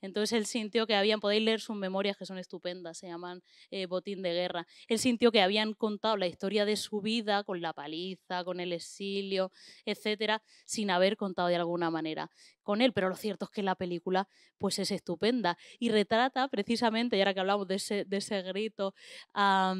Entonces él sintió que habían, podéis leer sus memorias que son estupendas, se llaman eh, Botín de Guerra. Él sintió que habían contado la historia de su vida con la paliza, con el exilio, etcétera, sin haber contado de alguna manera con él. Pero lo cierto es que la película pues es estupenda y retrata precisamente, y ahora que hablamos de ese, grito, a,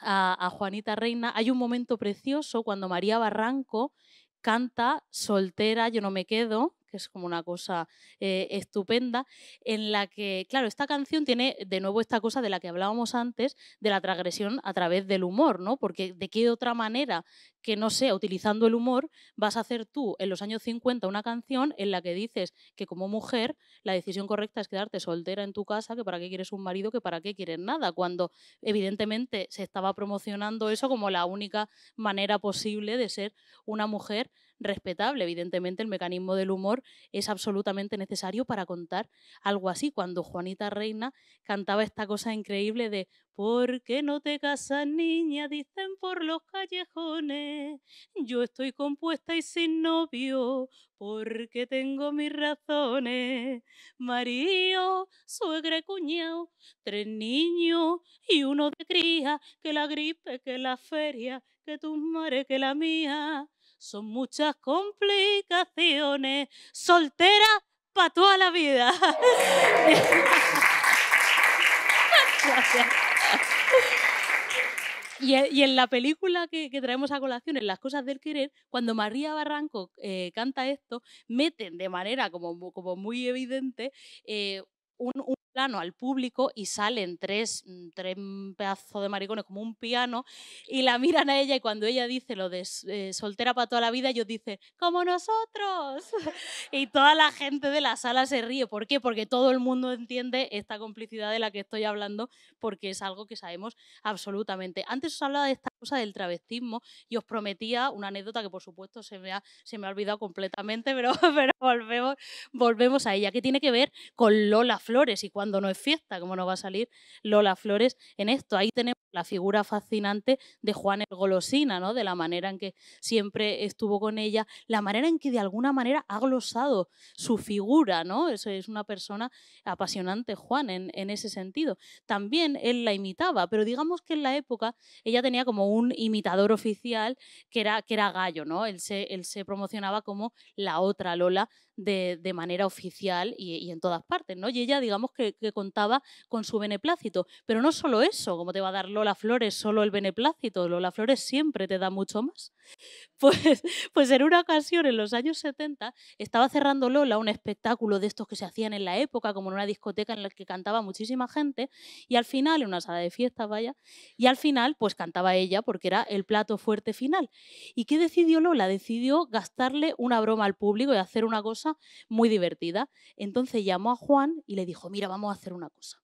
a Juanita Reina, hay un momento precioso cuando María Barranco canta Soltera, yo no me quedo, que es como una cosa eh, estupenda, en la que, claro, esta canción tiene de nuevo esta cosa de la que hablábamos antes, de la transgresión a través del humor, ¿no? Porque de qué otra manera que no sea utilizando el humor vas a hacer tú en los años 50 una canción en la que dices que como mujer la decisión correcta es quedarte soltera en tu casa, que para qué quieres un marido, que para qué quieres nada, cuando evidentemente se estaba promocionando eso como la única manera posible de ser una mujer respetable. Evidentemente, el mecanismo del humor es absolutamente necesario para contar algo así. Cuando Juanita Reina cantaba esta cosa increíble de ¿Por qué no te casas, niña? Dicen por los callejones. Yo estoy compuesta y sin novio, porque tengo mis razones. Marío, suegre cuñado, tres niños y uno de cría, que la gripe, que la feria, que tus mares, que la mía. Son muchas complicaciones. Soltera para toda la vida. <laughs> Y, en la película que, traemos a colación, en Las cosas del querer, cuando María Barranco eh, canta esto, meten de manera como, muy evidente eh, un plano al público y salen tres, mm, mm, pedazos de maricones como un piano y la <laughs> miran a ella y cuando ella dice lo de eh, soltera para toda la vida, ellos dicen, como nosotros. <laughs> y toda la gente de la sala se ríe. ¿Por qué? Porque todo el mundo entiende esta complicidad de la que estoy hablando porque es algo que sabemos absolutamente. Antes os hablaba de esta del travestismo y os prometía una anécdota que por supuesto se me ha, se me ha olvidado completamente, pero, <laughs> pero volvemos, volvemos a ella, que tiene que ver con Lola Flores y cuando no es fiesta, cómo nos va a salir Lola Flores en esto. Ahí tenemos la figura fascinante de Juan el Golosina, ¿no? de la manera en que siempre estuvo con ella, la manera en que de alguna manera ha glosado su figura, ¿no? Eso es una persona apasionante, Juan, en, en ese sentido. También él la imitaba, pero digamos que en la época ella tenía como un un imitador oficial que era, que era Gallo, ¿no? él se promocionaba como la otra Lola de, manera oficial y, en todas partes, ¿no? Y ella, digamos, que, contaba con su beneplácito. Pero no solo eso, como te va a dar Lola Flores, solo el beneplácito, Lola Flores siempre te da mucho más. <laughs> Pues, pues en una ocasión, en los años 70, estaba cerrando Lola un espectáculo de estos que se hacían en la época, como en una discoteca en la que cantaba muchísima gente, y al final, en una sala de fiestas, vaya, y al final, pues cantaba ella porque era el plato fuerte final. ¿Y qué decidió Lola? Decidió gastarle una broma al público y hacer una cosa muy divertida. Entonces llamó a Juan y le dijo, mira, vamos a hacer una cosa.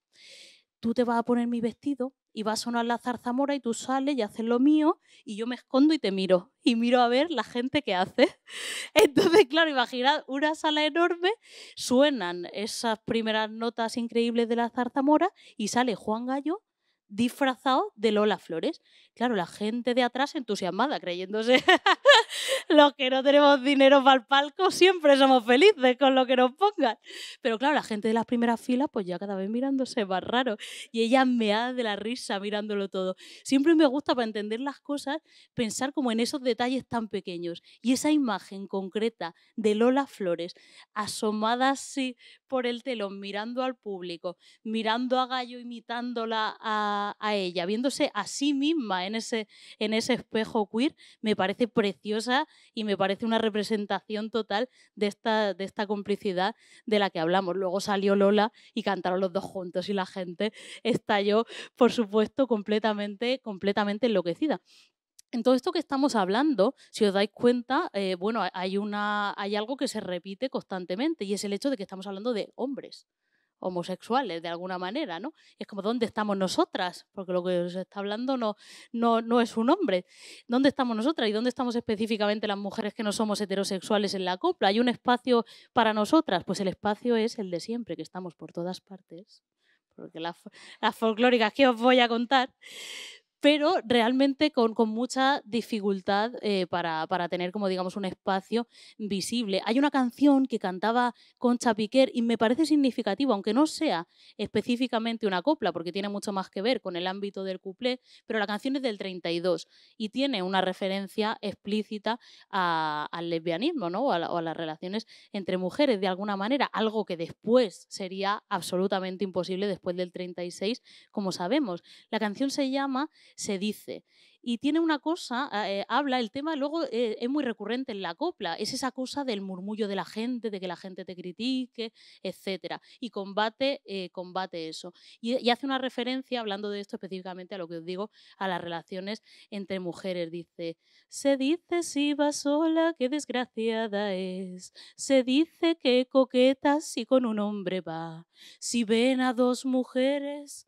Tú te vas a poner mi vestido y va a sonar la zarzamora y tú sales y haces lo mío y yo me escondo y te miro y miro a ver la gente que hace. <laughs> Entonces, claro, imaginad una sala enorme, suenan esas primeras notas increíbles de la zarzamora y sale Juan Gallo disfrazado de Lola Flores. Claro, la gente de atrás entusiasmada, creyéndose <laughs> los que no tenemos dinero para el palco, siempre somos felices con lo que nos pongan. Pero claro, la gente de las primeras filas, pues ya cada vez mirándose más raro. Y ella me ha de la risa mirándolo todo. Siempre me gusta para entender las cosas pensar como en esos detalles tan pequeños. Y esa imagen concreta de Lola Flores, asomada así por el telón, mirando al público, mirando a Gallo, imitándola a, ella, viéndose a sí misma ¿eh? en ese, en ese espejo queer, me parece preciosa y me parece una representación total de esta, de esta complicidad de la que hablamos. Luego salió Lola y cantaron los dos juntos y la gente estalló, por supuesto, completamente, completamente enloquecida. En todo esto que estamos hablando, si os dais cuenta, eh, bueno, hay, una, hay algo que se repite constantemente y es el hecho de que estamos hablando de hombres homosexuales de alguna manera, ¿no? es como, ¿dónde estamos nosotras? Porque lo que os está hablando no, no, es un hombre. ¿Dónde estamos nosotras y dónde estamos específicamente las mujeres que no somos heterosexuales en la copla? ¿Hay un espacio para nosotras? Pues el espacio es el de siempre, que estamos por todas partes. Porque las folclóricas que os voy a contar pero realmente con, mucha dificultad eh, para, tener como digamos un espacio visible. Hay una canción que cantaba Concha Piquer y me parece significativo aunque no sea específicamente una copla, porque tiene mucho más que ver con el ámbito del cuplé, pero la canción es del 32 y tiene una referencia explícita al lesbianismo ¿no? o a las relaciones entre mujeres de alguna manera, algo que después sería absolutamente imposible después del 36, como sabemos. La canción se llama se dice. Y tiene una cosa, ah, eh, habla, el tema luego eh, es muy recurrente en la copla, es esa cosa del murmullo de la gente, de que la gente te critique, etcétera. Y combate, eh, combate eso. Y, y, hace una referencia, hablando de esto específicamente, a lo que os digo, a las relaciones entre mujeres. Dice, se dice si va sola, qué desgraciada es. Se dice que coqueta si con un hombre va. Si ven a dos mujeres,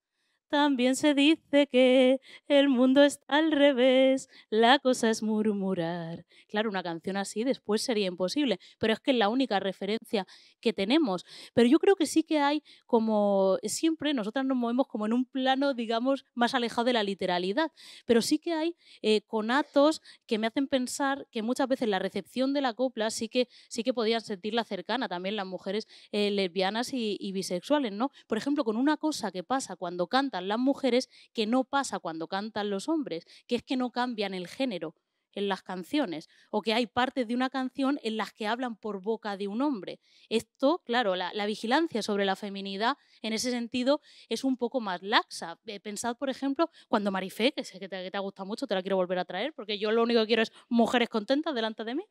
también se dice que el mundo está al revés, la cosa es murmurar. Claro, una canción así después sería imposible, pero es que es la única referencia que tenemos. Pero yo creo que sí que hay, como siempre, nosotras nos movemos como en un plano, digamos, más alejado de la literalidad, pero sí que hay eh, conatos que me hacen pensar que muchas veces la recepción de la copla sí que, sí que podían sentirla cercana también las mujeres eh, lesbianas y, bisexuales, ¿no? Por ejemplo, con una cosa que pasa cuando cantan las mujeres que no pasa cuando cantan los hombres, que es que no cambian el género en las canciones, o que hay partes de una canción en las que hablan por boca de un hombre. Esto, claro, la, vigilancia sobre la feminidad en ese sentido es un poco más laxa. Eh, pensad, por ejemplo, cuando Marifé, que sé que te, que te, ha gustado mucho, te la quiero volver a traer, porque yo lo único que quiero es mujeres contentas delante de mí.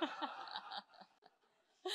<laughs>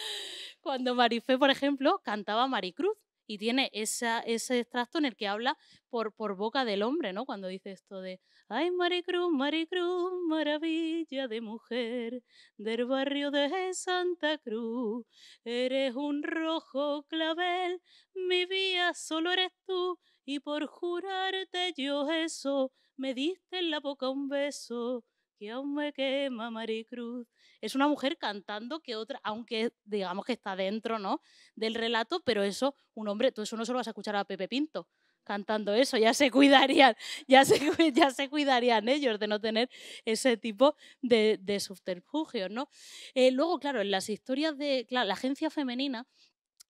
cuando Marifé, por ejemplo, cantaba Maricruz, y tiene esa, ese extracto en el que habla por, por boca del hombre, ¿no? Cuando dice esto de, ay, Maricruz, Maricruz, maravilla de mujer, del barrio de Santa Cruz, eres un rojo clavel, mi vía solo eres tú, y por jurarte yo eso, me diste en la boca un beso que hombre quema Maricruz. Es una mujer cantando que otra, aunque digamos que está dentro ¿no? del relato, pero eso, un hombre, tú eso no solo vas a escuchar a Pepe Pinto cantando eso, ya se <laughs> cuidarían, ya se, ya se cuidarían ellos de no tener ese tipo de, subterfugios, ¿no? Eh, luego, claro, en las historias de la agencia femenina,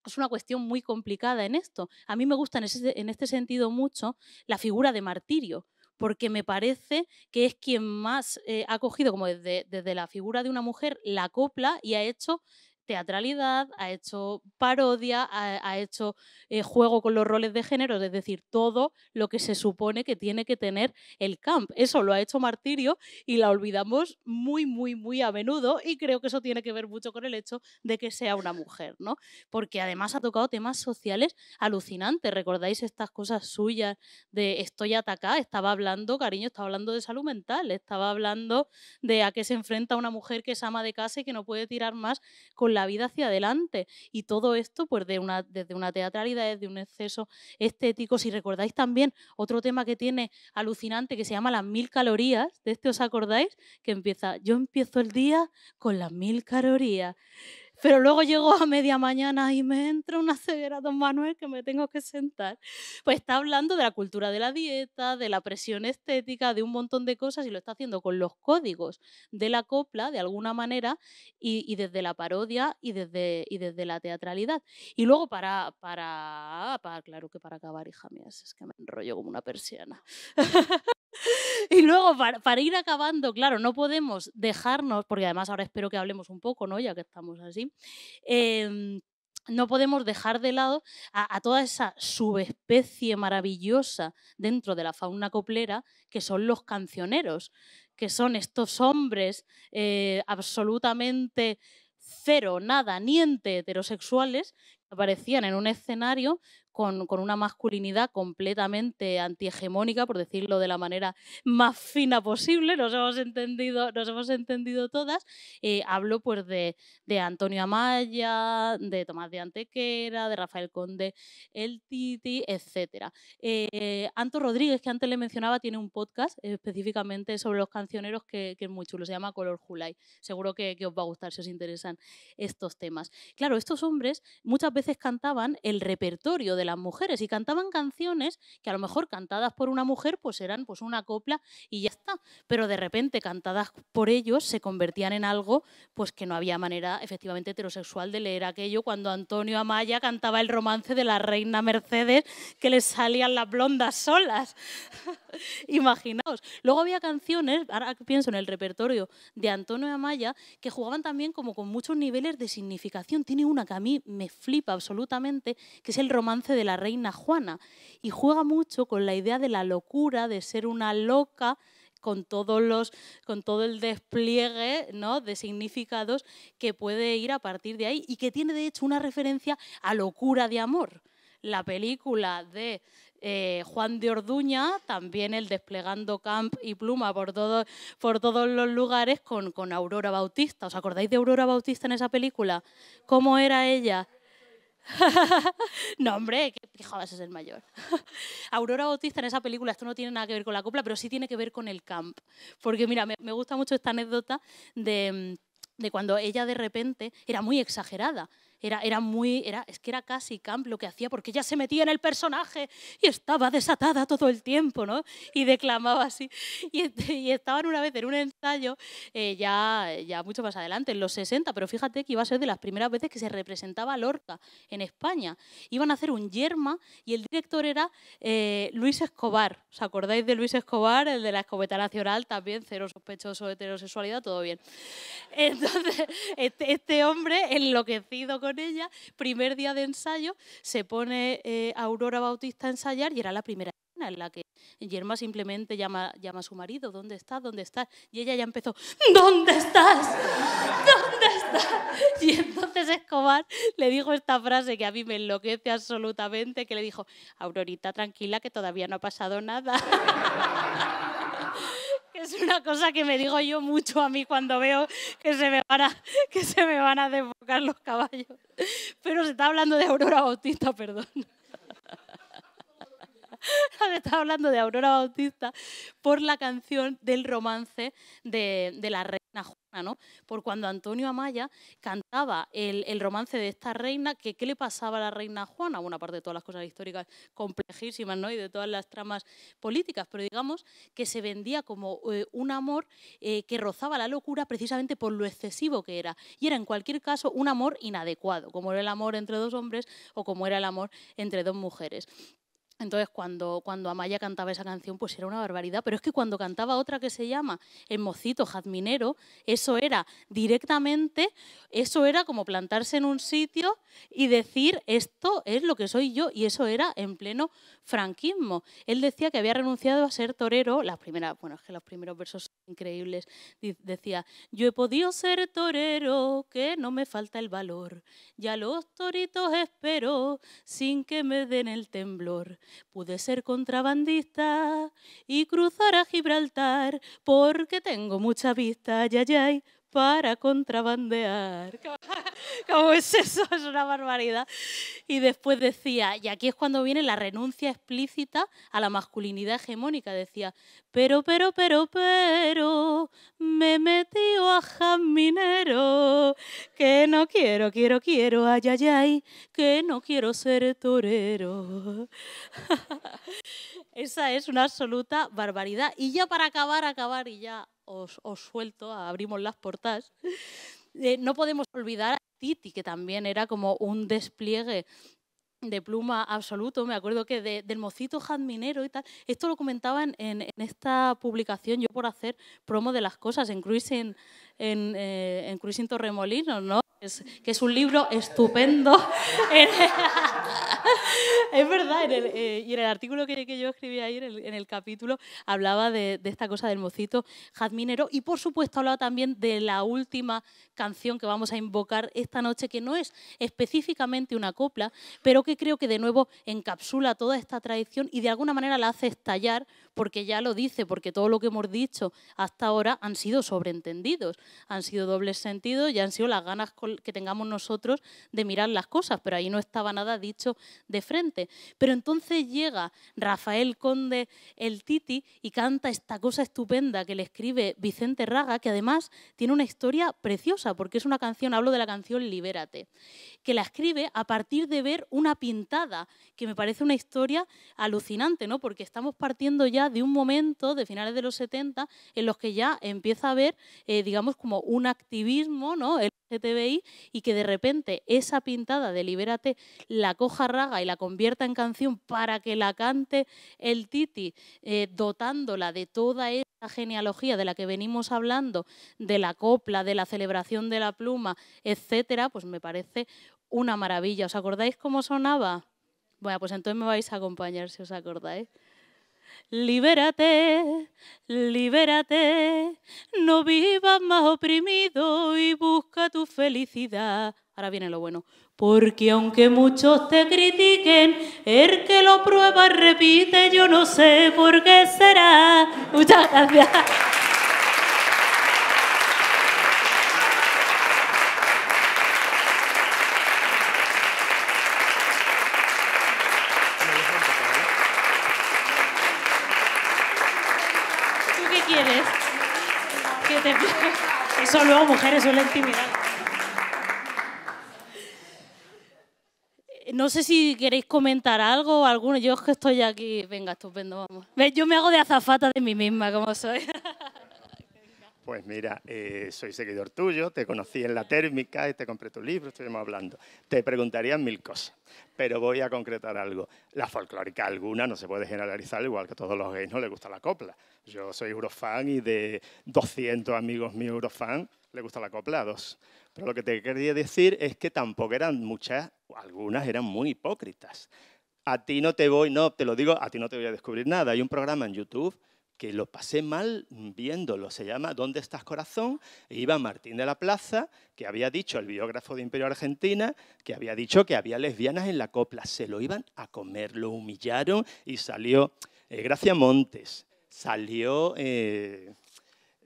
es una cuestión muy complicada en esto. A mí me gusta en, este sentido mucho la figura de martirio, porque me parece que es quien más eh, ha cogido como desde, desde la figura de una mujer la copla y ha hecho teatralidad, ha hecho parodia, ha, hecho eh, juego con los roles de género, es decir, todo lo que se supone que tiene que tener el camp. Eso lo ha hecho Martirio y la olvidamos muy, muy, muy a menudo y creo que eso tiene que ver mucho con el hecho de que sea una mujer, ¿no? Porque además ha tocado temas sociales alucinantes. ¿Recordáis estas cosas suyas de estoy atacada? Estaba hablando, cariño, estaba hablando de salud mental, estaba hablando de a qué se enfrenta una mujer que se ama de casa y que no puede tirar más con la vida hacia adelante. Y todo esto, pues, de una, desde una teatralidad, desde un exceso estético. Si recordáis también otro tema que tiene alucinante que se llama las mil calorías, de este os acordáis, que empieza, yo empiezo el día con las mil calorías. Pero luego llego a media mañana y me entra una ceguera, don Manuel, que me tengo que sentar. Pues está hablando de la cultura de la dieta, de la presión estética, de un montón de cosas y lo está haciendo con los códigos de la copla, de alguna manera, y, desde la parodia y desde, y desde la teatralidad. Y luego para, para, para, claro que para acabar, hija mía, es que me enrollo como una persiana. <laughs> <laughs> Y luego, para, ir acabando, claro, no podemos dejarnos, porque además ahora espero que hablemos un poco, ¿no? Ya que estamos así. Em, no podemos dejar de lado a, toda esa subespecie maravillosa dentro de la fauna coplera que son los cancioneros, que son estos hombres eh, absolutamente cero, nada, niente heterosexuales aparecían en un escenario con, una masculinidad completamente antihegemónica, por decirlo de la manera más fina posible, nos hemos entendido, nos hemos entendido todas. Eh, hablo pues de, Antonio Amaya, de Tomás de Antequera, de Rafael Conde, el Titi, etc. Eh, Anto Rodríguez, que antes le mencionaba, tiene un podcast específicamente sobre los cancioneros que, es muy chulo, se llama Color Julay. Seguro que os va a gustar si os interesan estos temas. Claro, estos hombres muchas veces cantaban el repertorio de las mujeres y cantaban canciones que a lo mejor cantadas por una mujer pues eran pues una copla y ya está, pero de repente cantadas por ellos se convertían en algo pues que no había manera efectivamente heterosexual de leer aquello cuando Antonio Amaya cantaba el romance de la reina Mercedes que les salían las blondas solas. <laughs> Imaginaos. Luego había canciones, ahora pienso en el repertorio de Antonio Amaya, que jugaban también como con muchos niveles de significación. Tiene una que a mí me flipa absolutamente, que es el romance de la reina Juana. Y juega mucho con la idea de la locura, de ser una loca con todos los con todo el despliegue ¿no? de significados que puede ir a partir de ahí y que tiene de hecho una referencia a locura de amor la película de eh, Juan de Orduña, también el desplegando camp y pluma por, por todos los lugares con, con Aurora Bautista. ¿Os acordáis de Aurora Bautista en esa película? ¿Cómo era ella? <laughs> no, hombre, qué es el mayor. <laughs> Aurora Bautista en esa película, esto no tiene nada que ver con la copla, pero sí tiene que ver con el camp. Porque mira, me, gusta mucho esta anécdota mm, de cuando ella de repente era muy exagerada era, era muy, era, es que era casi camp lo que hacía porque ella se metía en el personaje y estaba desatada todo el tiempo, ¿no? Y declamaba así. Y, <laughs> estaban una vez en un ensayo, eh, ya, ya mucho más adelante, en los 60, pero fíjate que iba a ser de las primeras veces que se representaba Lorca en España. Iban a hacer un yerma y el director era eh, Luis Escobar. ¿Os acordáis de Luis Escobar, el de la escopeta nacional? También cero sospechoso de heterosexualidad, todo bien. <laughs> Entonces, este, este hombre enloquecido con ella, primer día de ensayo, se pone eh, Aurora Bautista a ensayar y era la primera escena en la que Yerma simplemente llama, llama a su marido, ¿dónde estás? ¿Dónde estás? Y ella ya empezó, ¿dónde estás? ¿Dónde estás? Y entonces Escobar le dijo esta frase que a mí me enloquece absolutamente, que le dijo, Aurorita, tranquila, que todavía no ha pasado nada. <laughs> que es una cosa que me digo yo mucho a mí cuando veo que se me van a, <laughs> que desbocar los caballos. Pero se está hablando de Aurora Bautista, perdón. <laughs> Se está hablando de Aurora Bautista por la canción del romance de, de la red. ¿no? Por cuando Antonio Amaya cantaba el, romance de esta reina, que qué le pasaba a la reina Juana, bueno, aparte de todas las cosas históricas complejísimas, ¿no? Y de todas las tramas políticas, pero digamos que se vendía como eh, un amor eh, que rozaba la locura precisamente por lo excesivo que era. Y era en cualquier caso un amor inadecuado, como era el amor entre dos hombres o como era el amor entre dos mujeres. Entonces, cuando, Amaya cantaba esa canción, pues era una barbaridad. Pero es que cuando cantaba otra que se llama El Mocito Jazminero, eso era directamente, eso era como plantarse en un sitio y decir, esto es lo que soy yo. Y eso era en pleno franquismo. Él decía que había renunciado a ser torero. Las primeras, bueno, es que los primeros versos son increíbles. Decía, yo he podido ser torero, que no me falta el valor. Ya los toritos espero, sin que me den el temblor. Pude ser contrabandista y cruzar a Gibraltar porque tengo mucha vista, ay, para contrabandear. <laughs> ¿Cómo es eso? Es una barbaridad. Y después decía, y aquí es cuando viene la renuncia explícita a la masculinidad hegemónica. Decía, pero, pero, pero, pero, me metió a jaminero, que no quiero, quiero, quiero, ay, ay, ay, que no quiero ser torero. <laughs> Esa es una absoluta barbaridad. Y ya para acabar, acabar y ya os, os suelto, abrimos las portas. Eh, no podemos olvidar a Titi, que también era como un despliegue de pluma absoluto. Me acuerdo que del mocito jazminero y tal. Esto lo comentaban en, esta publicación, yo por hacer promo de las cosas, en Cruising, en, eh, en Torremolinos, ¿no? que es un libro estupendo. <laughs> Eh, <laughs> es verdad, eh, y en el artículo que, yo escribí ahí en el, capítulo, hablaba de, esta cosa del mocito jazminero y por supuesto hablaba también de la última canción que vamos a invocar esta noche, que no es específicamente una copla, pero que creo que de nuevo encapsula toda esta tradición y de alguna manera la hace estallar, porque ya lo dice, porque todo lo que hemos dicho hasta ahora han sido sobreentendidos, han sido dobles sentidos y han sido las ganas que tengamos nosotros de mirar las cosas, pero ahí no estaba nada dicho de frente. Pero entonces llega Rafael Conde el Titi y canta esta cosa estupenda que le escribe Vicente Raga, que además tiene una historia preciosa, porque es una canción, hablo de la canción Libérate, que la escribe a partir de ver una pintada, que me parece una historia alucinante, ¿no? porque estamos partiendo ya de un momento de finales de los 70 en los que ya empieza a haber, eh, digamos, como un activismo, ¿no? El ctbi y que de repente esa pintada de Libérate la coja Raga y la convierta en canción para que la cante el Titi, eh, dotándola de toda esa genealogía de la que venimos hablando, de la copla, de la celebración de la pluma, etcétera, pues me parece una maravilla. ¿Os acordáis cómo sonaba? Bueno, pues entonces me vais a acompañar si os acordáis. Libérate, libérate, no vivas más oprimido y busca tu felicidad. Ahora viene lo bueno. Porque aunque muchos te critiquen, el que lo prueba repite, yo no sé por qué será. Muchas gracias. ¿Tú qué quieres? ¿Qué te... <laughs> Eso luego mujeres suelen intimidar. no sé si queréis comentar algo o alguno. Yo es que estoy aquí. Venga, estupendo, vamos. Yo me hago de azafata de mí misma, como soy. <laughs> Pues mira, eh, soy seguidor tuyo, te conocí en la térmica y te compré tu libro, estuvimos hablando. Te preguntaría mil cosas, pero voy a concretar algo. La folclórica alguna no se puede generalizar, igual que a todos los gays no les gusta la copla. Yo soy eurofan y de 200 amigos míos eurofan le gusta la copla a dos. Pero lo que te quería decir es que tampoco eran muchas algunas eran muy hipócritas. A ti no te voy, no, te lo digo, a ti no te voy a descubrir nada. Hay un programa en YouTube que lo pasé mal viéndolo, se llama ¿Dónde estás corazón? E iba Martín de la Plaza, que había dicho, el biógrafo de Imperio Argentina, que había dicho que había lesbianas en la copla, se lo iban a comer, lo humillaron y salió eh, Gracia Montes, salió... Eh,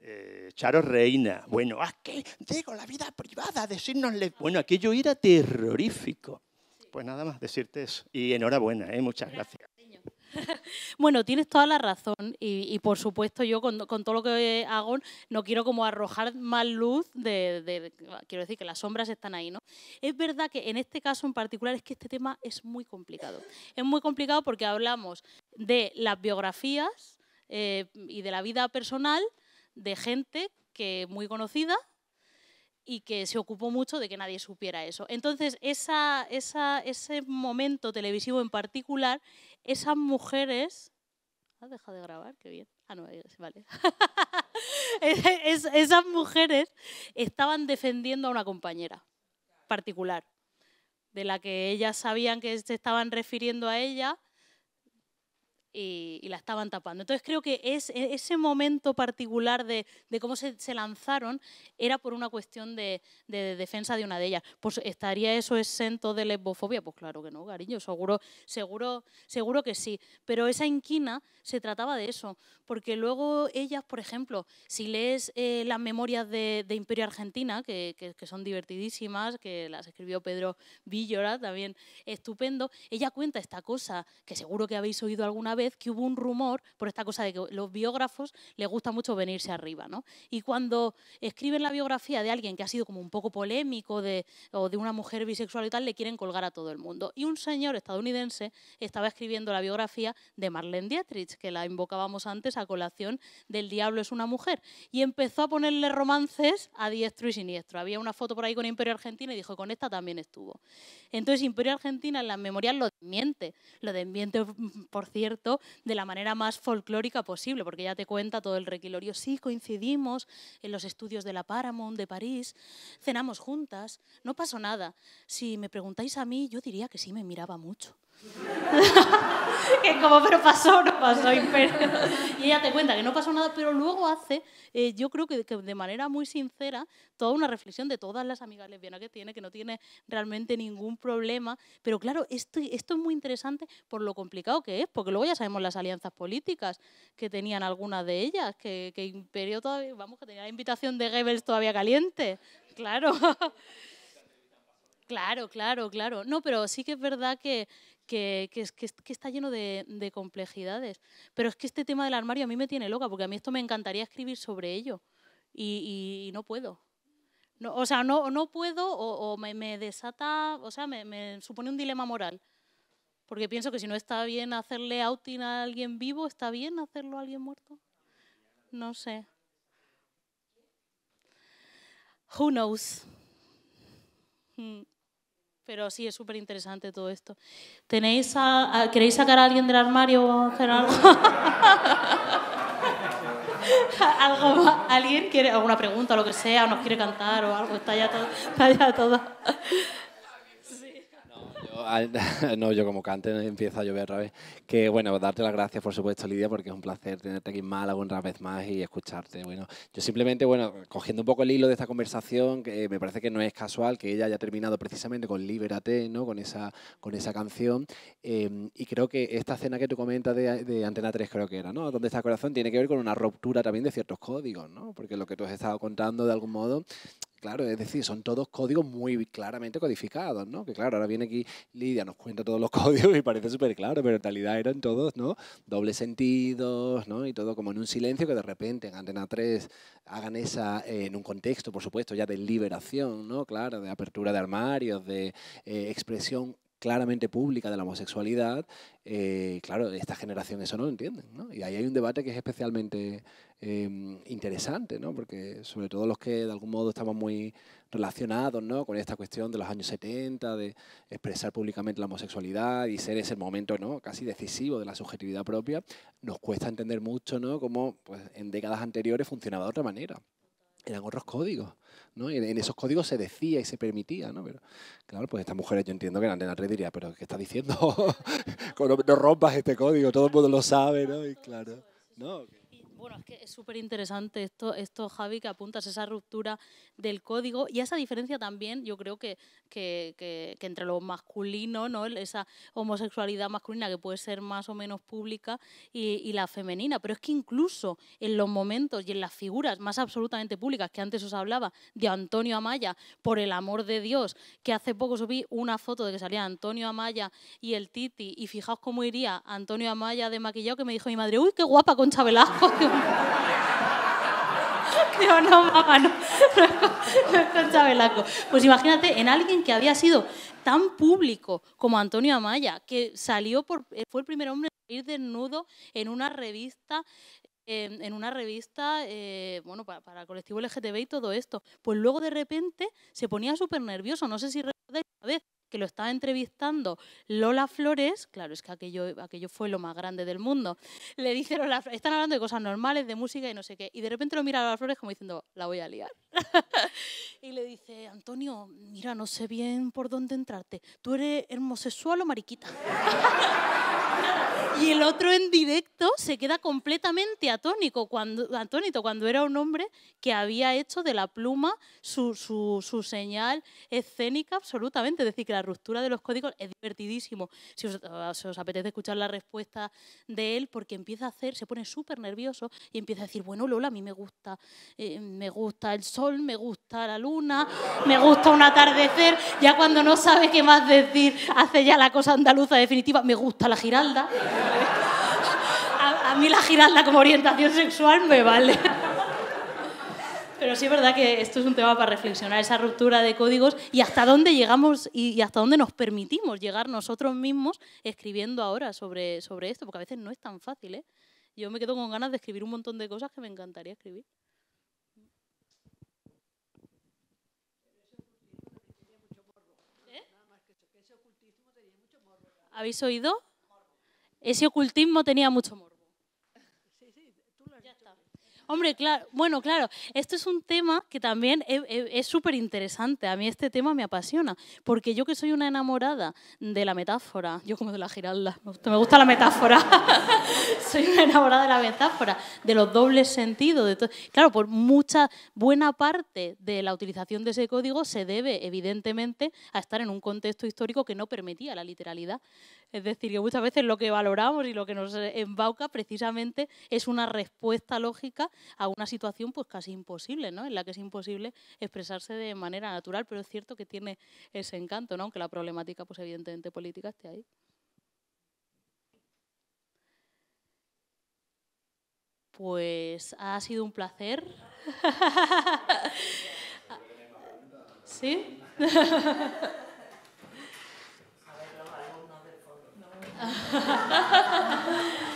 eh, Charo Reina, bueno, ¿a ah, qué? Digo, la vida privada, decirnosle. Bueno, aquello era terrorífico. Pues nada más decirte eso. Y enhorabuena, ¿eh? muchas gracias. <laughs> Bueno, tienes toda la razón y, por supuesto yo con, todo lo que hago no quiero como arrojar más luz de, quiero decir que las sombras están ahí, ¿no? Es verdad que en este caso en particular es que este tema es muy complicado. Es muy complicado porque hablamos de las biografías eh, y de la vida personal, de gente que muy conocida y que se ocupó mucho de que nadie supiera eso. Entonces, ese momento televisivo en particular, esas mujeres... dejado de grabar? Qué bien. Ah, no, eh, vale. <laughs> esas mujeres estaban defendiendo a una compañera particular, de la que ellas sabían que se estaban refiriendo a ella y, la estaban tapando. Entonces creo que es, e, ese momento particular de, cómo se, lanzaron era por una cuestión de, defensa de una de ellas. Pues estaría eso exento de lesbofobia, pues claro que no, cariño, seguro, seguro, seguro que sí. Pero esa inquina se trataba de eso, porque luego ellas, por ejemplo, si lees eh, las memorias de, Imperio Argentina, que, son divertidísimas, que las escribió Pedro Villora, también estupendo, ella cuenta esta cosa que seguro que habéis oído alguna vez que hubo un rumor por esta cosa de que los biógrafos les gusta mucho venirse arriba, ¿no? Y cuando escriben la biografía de alguien que ha sido como un poco polémico o de una mujer bisexual y tal, le quieren colgar a todo el mundo. Y un señor estadounidense estaba escribiendo la biografía de Marlene Dietrich, que la invocábamos antes a colación del Diablo es una mujer, y empezó a ponerle romances a diestro y siniestro. Había una foto por ahí con Imperio Argentina y dijo, con esta también estuvo. Entonces Imperio Argentina en las memorias lo desmiente, lo desmiente, por cierto, de la manera más folclórica posible, porque ya te cuenta todo el requilorio. Sí, coincidimos en los estudios de la Paramount de París, cenamos juntas, no pasó nada. Si me preguntáis a mí, yo diría que sí me miraba mucho. <laughs> que como, pero pasó, no pasó. Y, y ella te cuenta que no pasó nada, pero luego hace, eh, yo creo que, de manera muy sincera, toda una reflexión de todas las amigas lesbianas que tiene, que no tiene realmente ningún problema. Pero claro, esto, esto es muy interesante por lo complicado que es, porque luego ya sabemos las alianzas políticas que tenían algunas de ellas, que, Imperio todavía, vamos, que tenía la invitación de Goebbels todavía caliente, claro. Claro, claro, claro. No, pero sí que es verdad que, está lleno de, complejidades. Pero es que este tema del armario a mí me tiene loca, porque a mí esto me encantaría escribir sobre ello. Y, no puedo. o sea, no, no puedo o, me, desata, o sea, me supone un dilema moral. Porque pienso que si no está bien hacerle outing a alguien vivo, ¿está bien hacerlo a alguien muerto? No sé. Who knows? Mm. Pero sí, es súper interesante todo esto. ¿Tenéis a, ¿Queréis sacar a alguien del armario o hacer algo? <laughs> ¿Alguien quiere alguna pregunta, o lo que sea, nos quiere cantar o algo? Está ya todo. Está ya todo. <laughs> no, yo como cante empieza a llover otra vez. Que bueno, darte las gracias por supuesto, Lidia, porque es un placer tenerte aquí en Málaga una vez más y escucharte. Bueno, yo simplemente, bueno, cogiendo un poco el hilo de esta conversación, que me parece que no es casual que ella haya terminado precisamente con Libérate, ¿no? Con esa, con esa canción. Em, y creo que esta escena que tú comentas de, de, Antena 3, creo que era, ¿no? Donde está el corazón, tiene que ver con una ruptura también de ciertos códigos, ¿no? Porque lo que tú has estado contando de algún modo Claro, es decir, son todos códigos muy claramente codificados, ¿no? Que claro, ahora viene aquí Lidia, nos cuenta todos los <laughs> códigos y parece súper claro, pero en realidad eran todos, ¿no? Dobles sentidos, ¿no? Y todo como en un silencio que de repente en Antena 3 hagan esa, eh, en un contexto, por supuesto, ya de liberación, ¿no? Claro, de apertura de armarios, de eh, expresión claramente pública de la homosexualidad, eh, claro, esta generación eso no lo entienden, ¿no? Y ahí hay un debate que es especialmente Em, interesante, ¿no? porque sobre todo los que de algún modo estamos muy relacionados ¿no? con esta cuestión de los años 70, de expresar públicamente la homosexualidad y ser ese momento ¿no? casi decisivo de la subjetividad propia, nos cuesta entender mucho ¿no? cómo pues, en décadas anteriores funcionaba de otra manera eran otros códigos, ¿no? en, esos códigos se decía y se permitía, ¿no? Pero, claro, pues estas mujeres yo entiendo que la Antena 3 diría, pero ¿qué estás diciendo? <laughs> no, rompas este código, todo el mundo lo sabe, ¿no? Y claro, ¿no? Bueno, es que es súper interesante esto, esto, Javi, que apuntas esa ruptura del código y esa diferencia también, yo creo que, que, entre lo masculino, ¿no? esa homosexualidad masculina que puede ser más o menos pública y, la femenina, pero es que incluso en los momentos y en las figuras más absolutamente públicas, que antes os hablaba de Antonio Amaya, por el amor de Dios, que hace poco subí una foto de que salía Antonio Amaya y el Titi, y fijaos cómo iría Antonio Amaya de maquillado, que me dijo mi madre, uy, qué guapa con Chabelasco, <laughs> <laughs> no, no, <laughs> Pues imagínate, en alguien que había sido tan público como Antonio Amaya, que salió por, eh, fue el primer hombre en salir desnudo en una revista, en una revista, eh, bueno, para, el colectivo LGTB y todo esto. Pues luego de repente se ponía súper nervioso, no sé si recordáis una vez que lo estaba entrevistando Lola Flores, claro, es que aquello, aquello fue lo más grande del mundo, le dice están hablando de cosas normales, de música y no sé qué, y de repente lo mira Lola Flores como diciendo, la voy a liar. <laughs> y le dice, Antonio, mira, no sé bien por dónde entrarte, ¿tú eres homosexual o mariquita? <laughs> Y el otro en directo se queda completamente atónico cuando, atónito cuando era un hombre que había hecho de la pluma su, su, su señal escénica absolutamente. Es decir, que la ruptura de los códigos es divertidísimo. Si os, ah, apetece escuchar la respuesta de él, porque empieza a hacer, se pone súper nervioso y empieza a decir, bueno, Lola, a mí me gusta, eh, me gusta el sol, me gusta la luna, me gusta un atardecer. Ya cuando no sabe qué más decir, hace ya la cosa andaluza definitiva, me gusta la giralda. A, mí la giralda como orientación sexual me vale. Pero sí es verdad que esto es un tema para reflexionar, esa ruptura de códigos y hasta dónde llegamos y, hasta dónde nos permitimos llegar nosotros mismos escribiendo ahora sobre, sobre esto, porque a veces no es tan fácil. ¿eh? Yo me quedo con ganas de escribir un montón de cosas que me encantaría escribir. ¿Eh? ¿Habéis oído? Ese ocultismo tenía mucho morbo. Hombre, claro, bueno, claro, esto es un tema que también e-, e-, es súper interesante. A mí este tema me apasiona, porque yo que soy una enamorada de la metáfora, yo como de la giralda, me gusta la metáfora, <laughs> soy una enamorada de la metáfora, de los dobles sentidos. De claro, por mucha buena parte de la utilización de ese código se debe evidentemente a estar en un contexto histórico que no permitía la literalidad. Es decir, que muchas veces lo que valoramos y lo que nos eh, embauca precisamente es una respuesta lógica a una situación pues casi imposible, ¿no? En la que es imposible expresarse de manera natural, pero es cierto que tiene ese encanto, ¿no? Aunque la problemática pues evidentemente política esté ahí. Pues ha sido un placer. <laughs> ¿Sí? <laughs>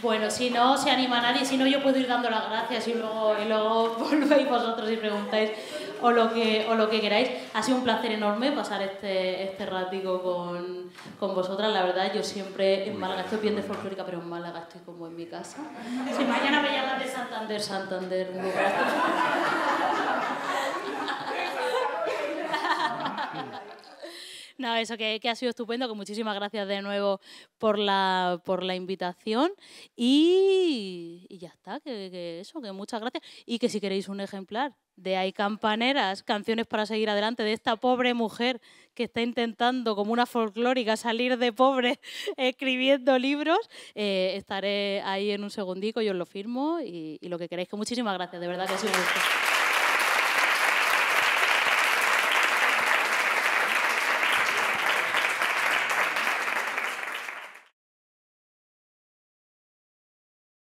Bueno, si no se anima nadie, si no yo puedo ir dando las gracias y luego, y luego <laughs> volvéis vosotros y preguntáis o lo que, o lo que queráis. Ha sido un placer enorme pasar este, este ratico con, vosotras. La verdad, yo siempre en Málaga estoy bien de folclórica, pero en Málaga estoy como en mi casa. Si mañana me llaman de Santander, Santander, no <laughs> No, eso que, ha sido estupendo, que muchísimas gracias de nuevo por la, por la invitación y, ya está, que, eso, que muchas gracias y que si queréis un ejemplar de Hay Campaneras, canciones para seguir adelante de esta pobre mujer que está intentando como una folclórica salir de pobre <laughs> escribiendo libros, eh, estaré ahí en un segundico, yo os lo firmo y, y, lo que queréis, que muchísimas gracias, de verdad que es un gusto.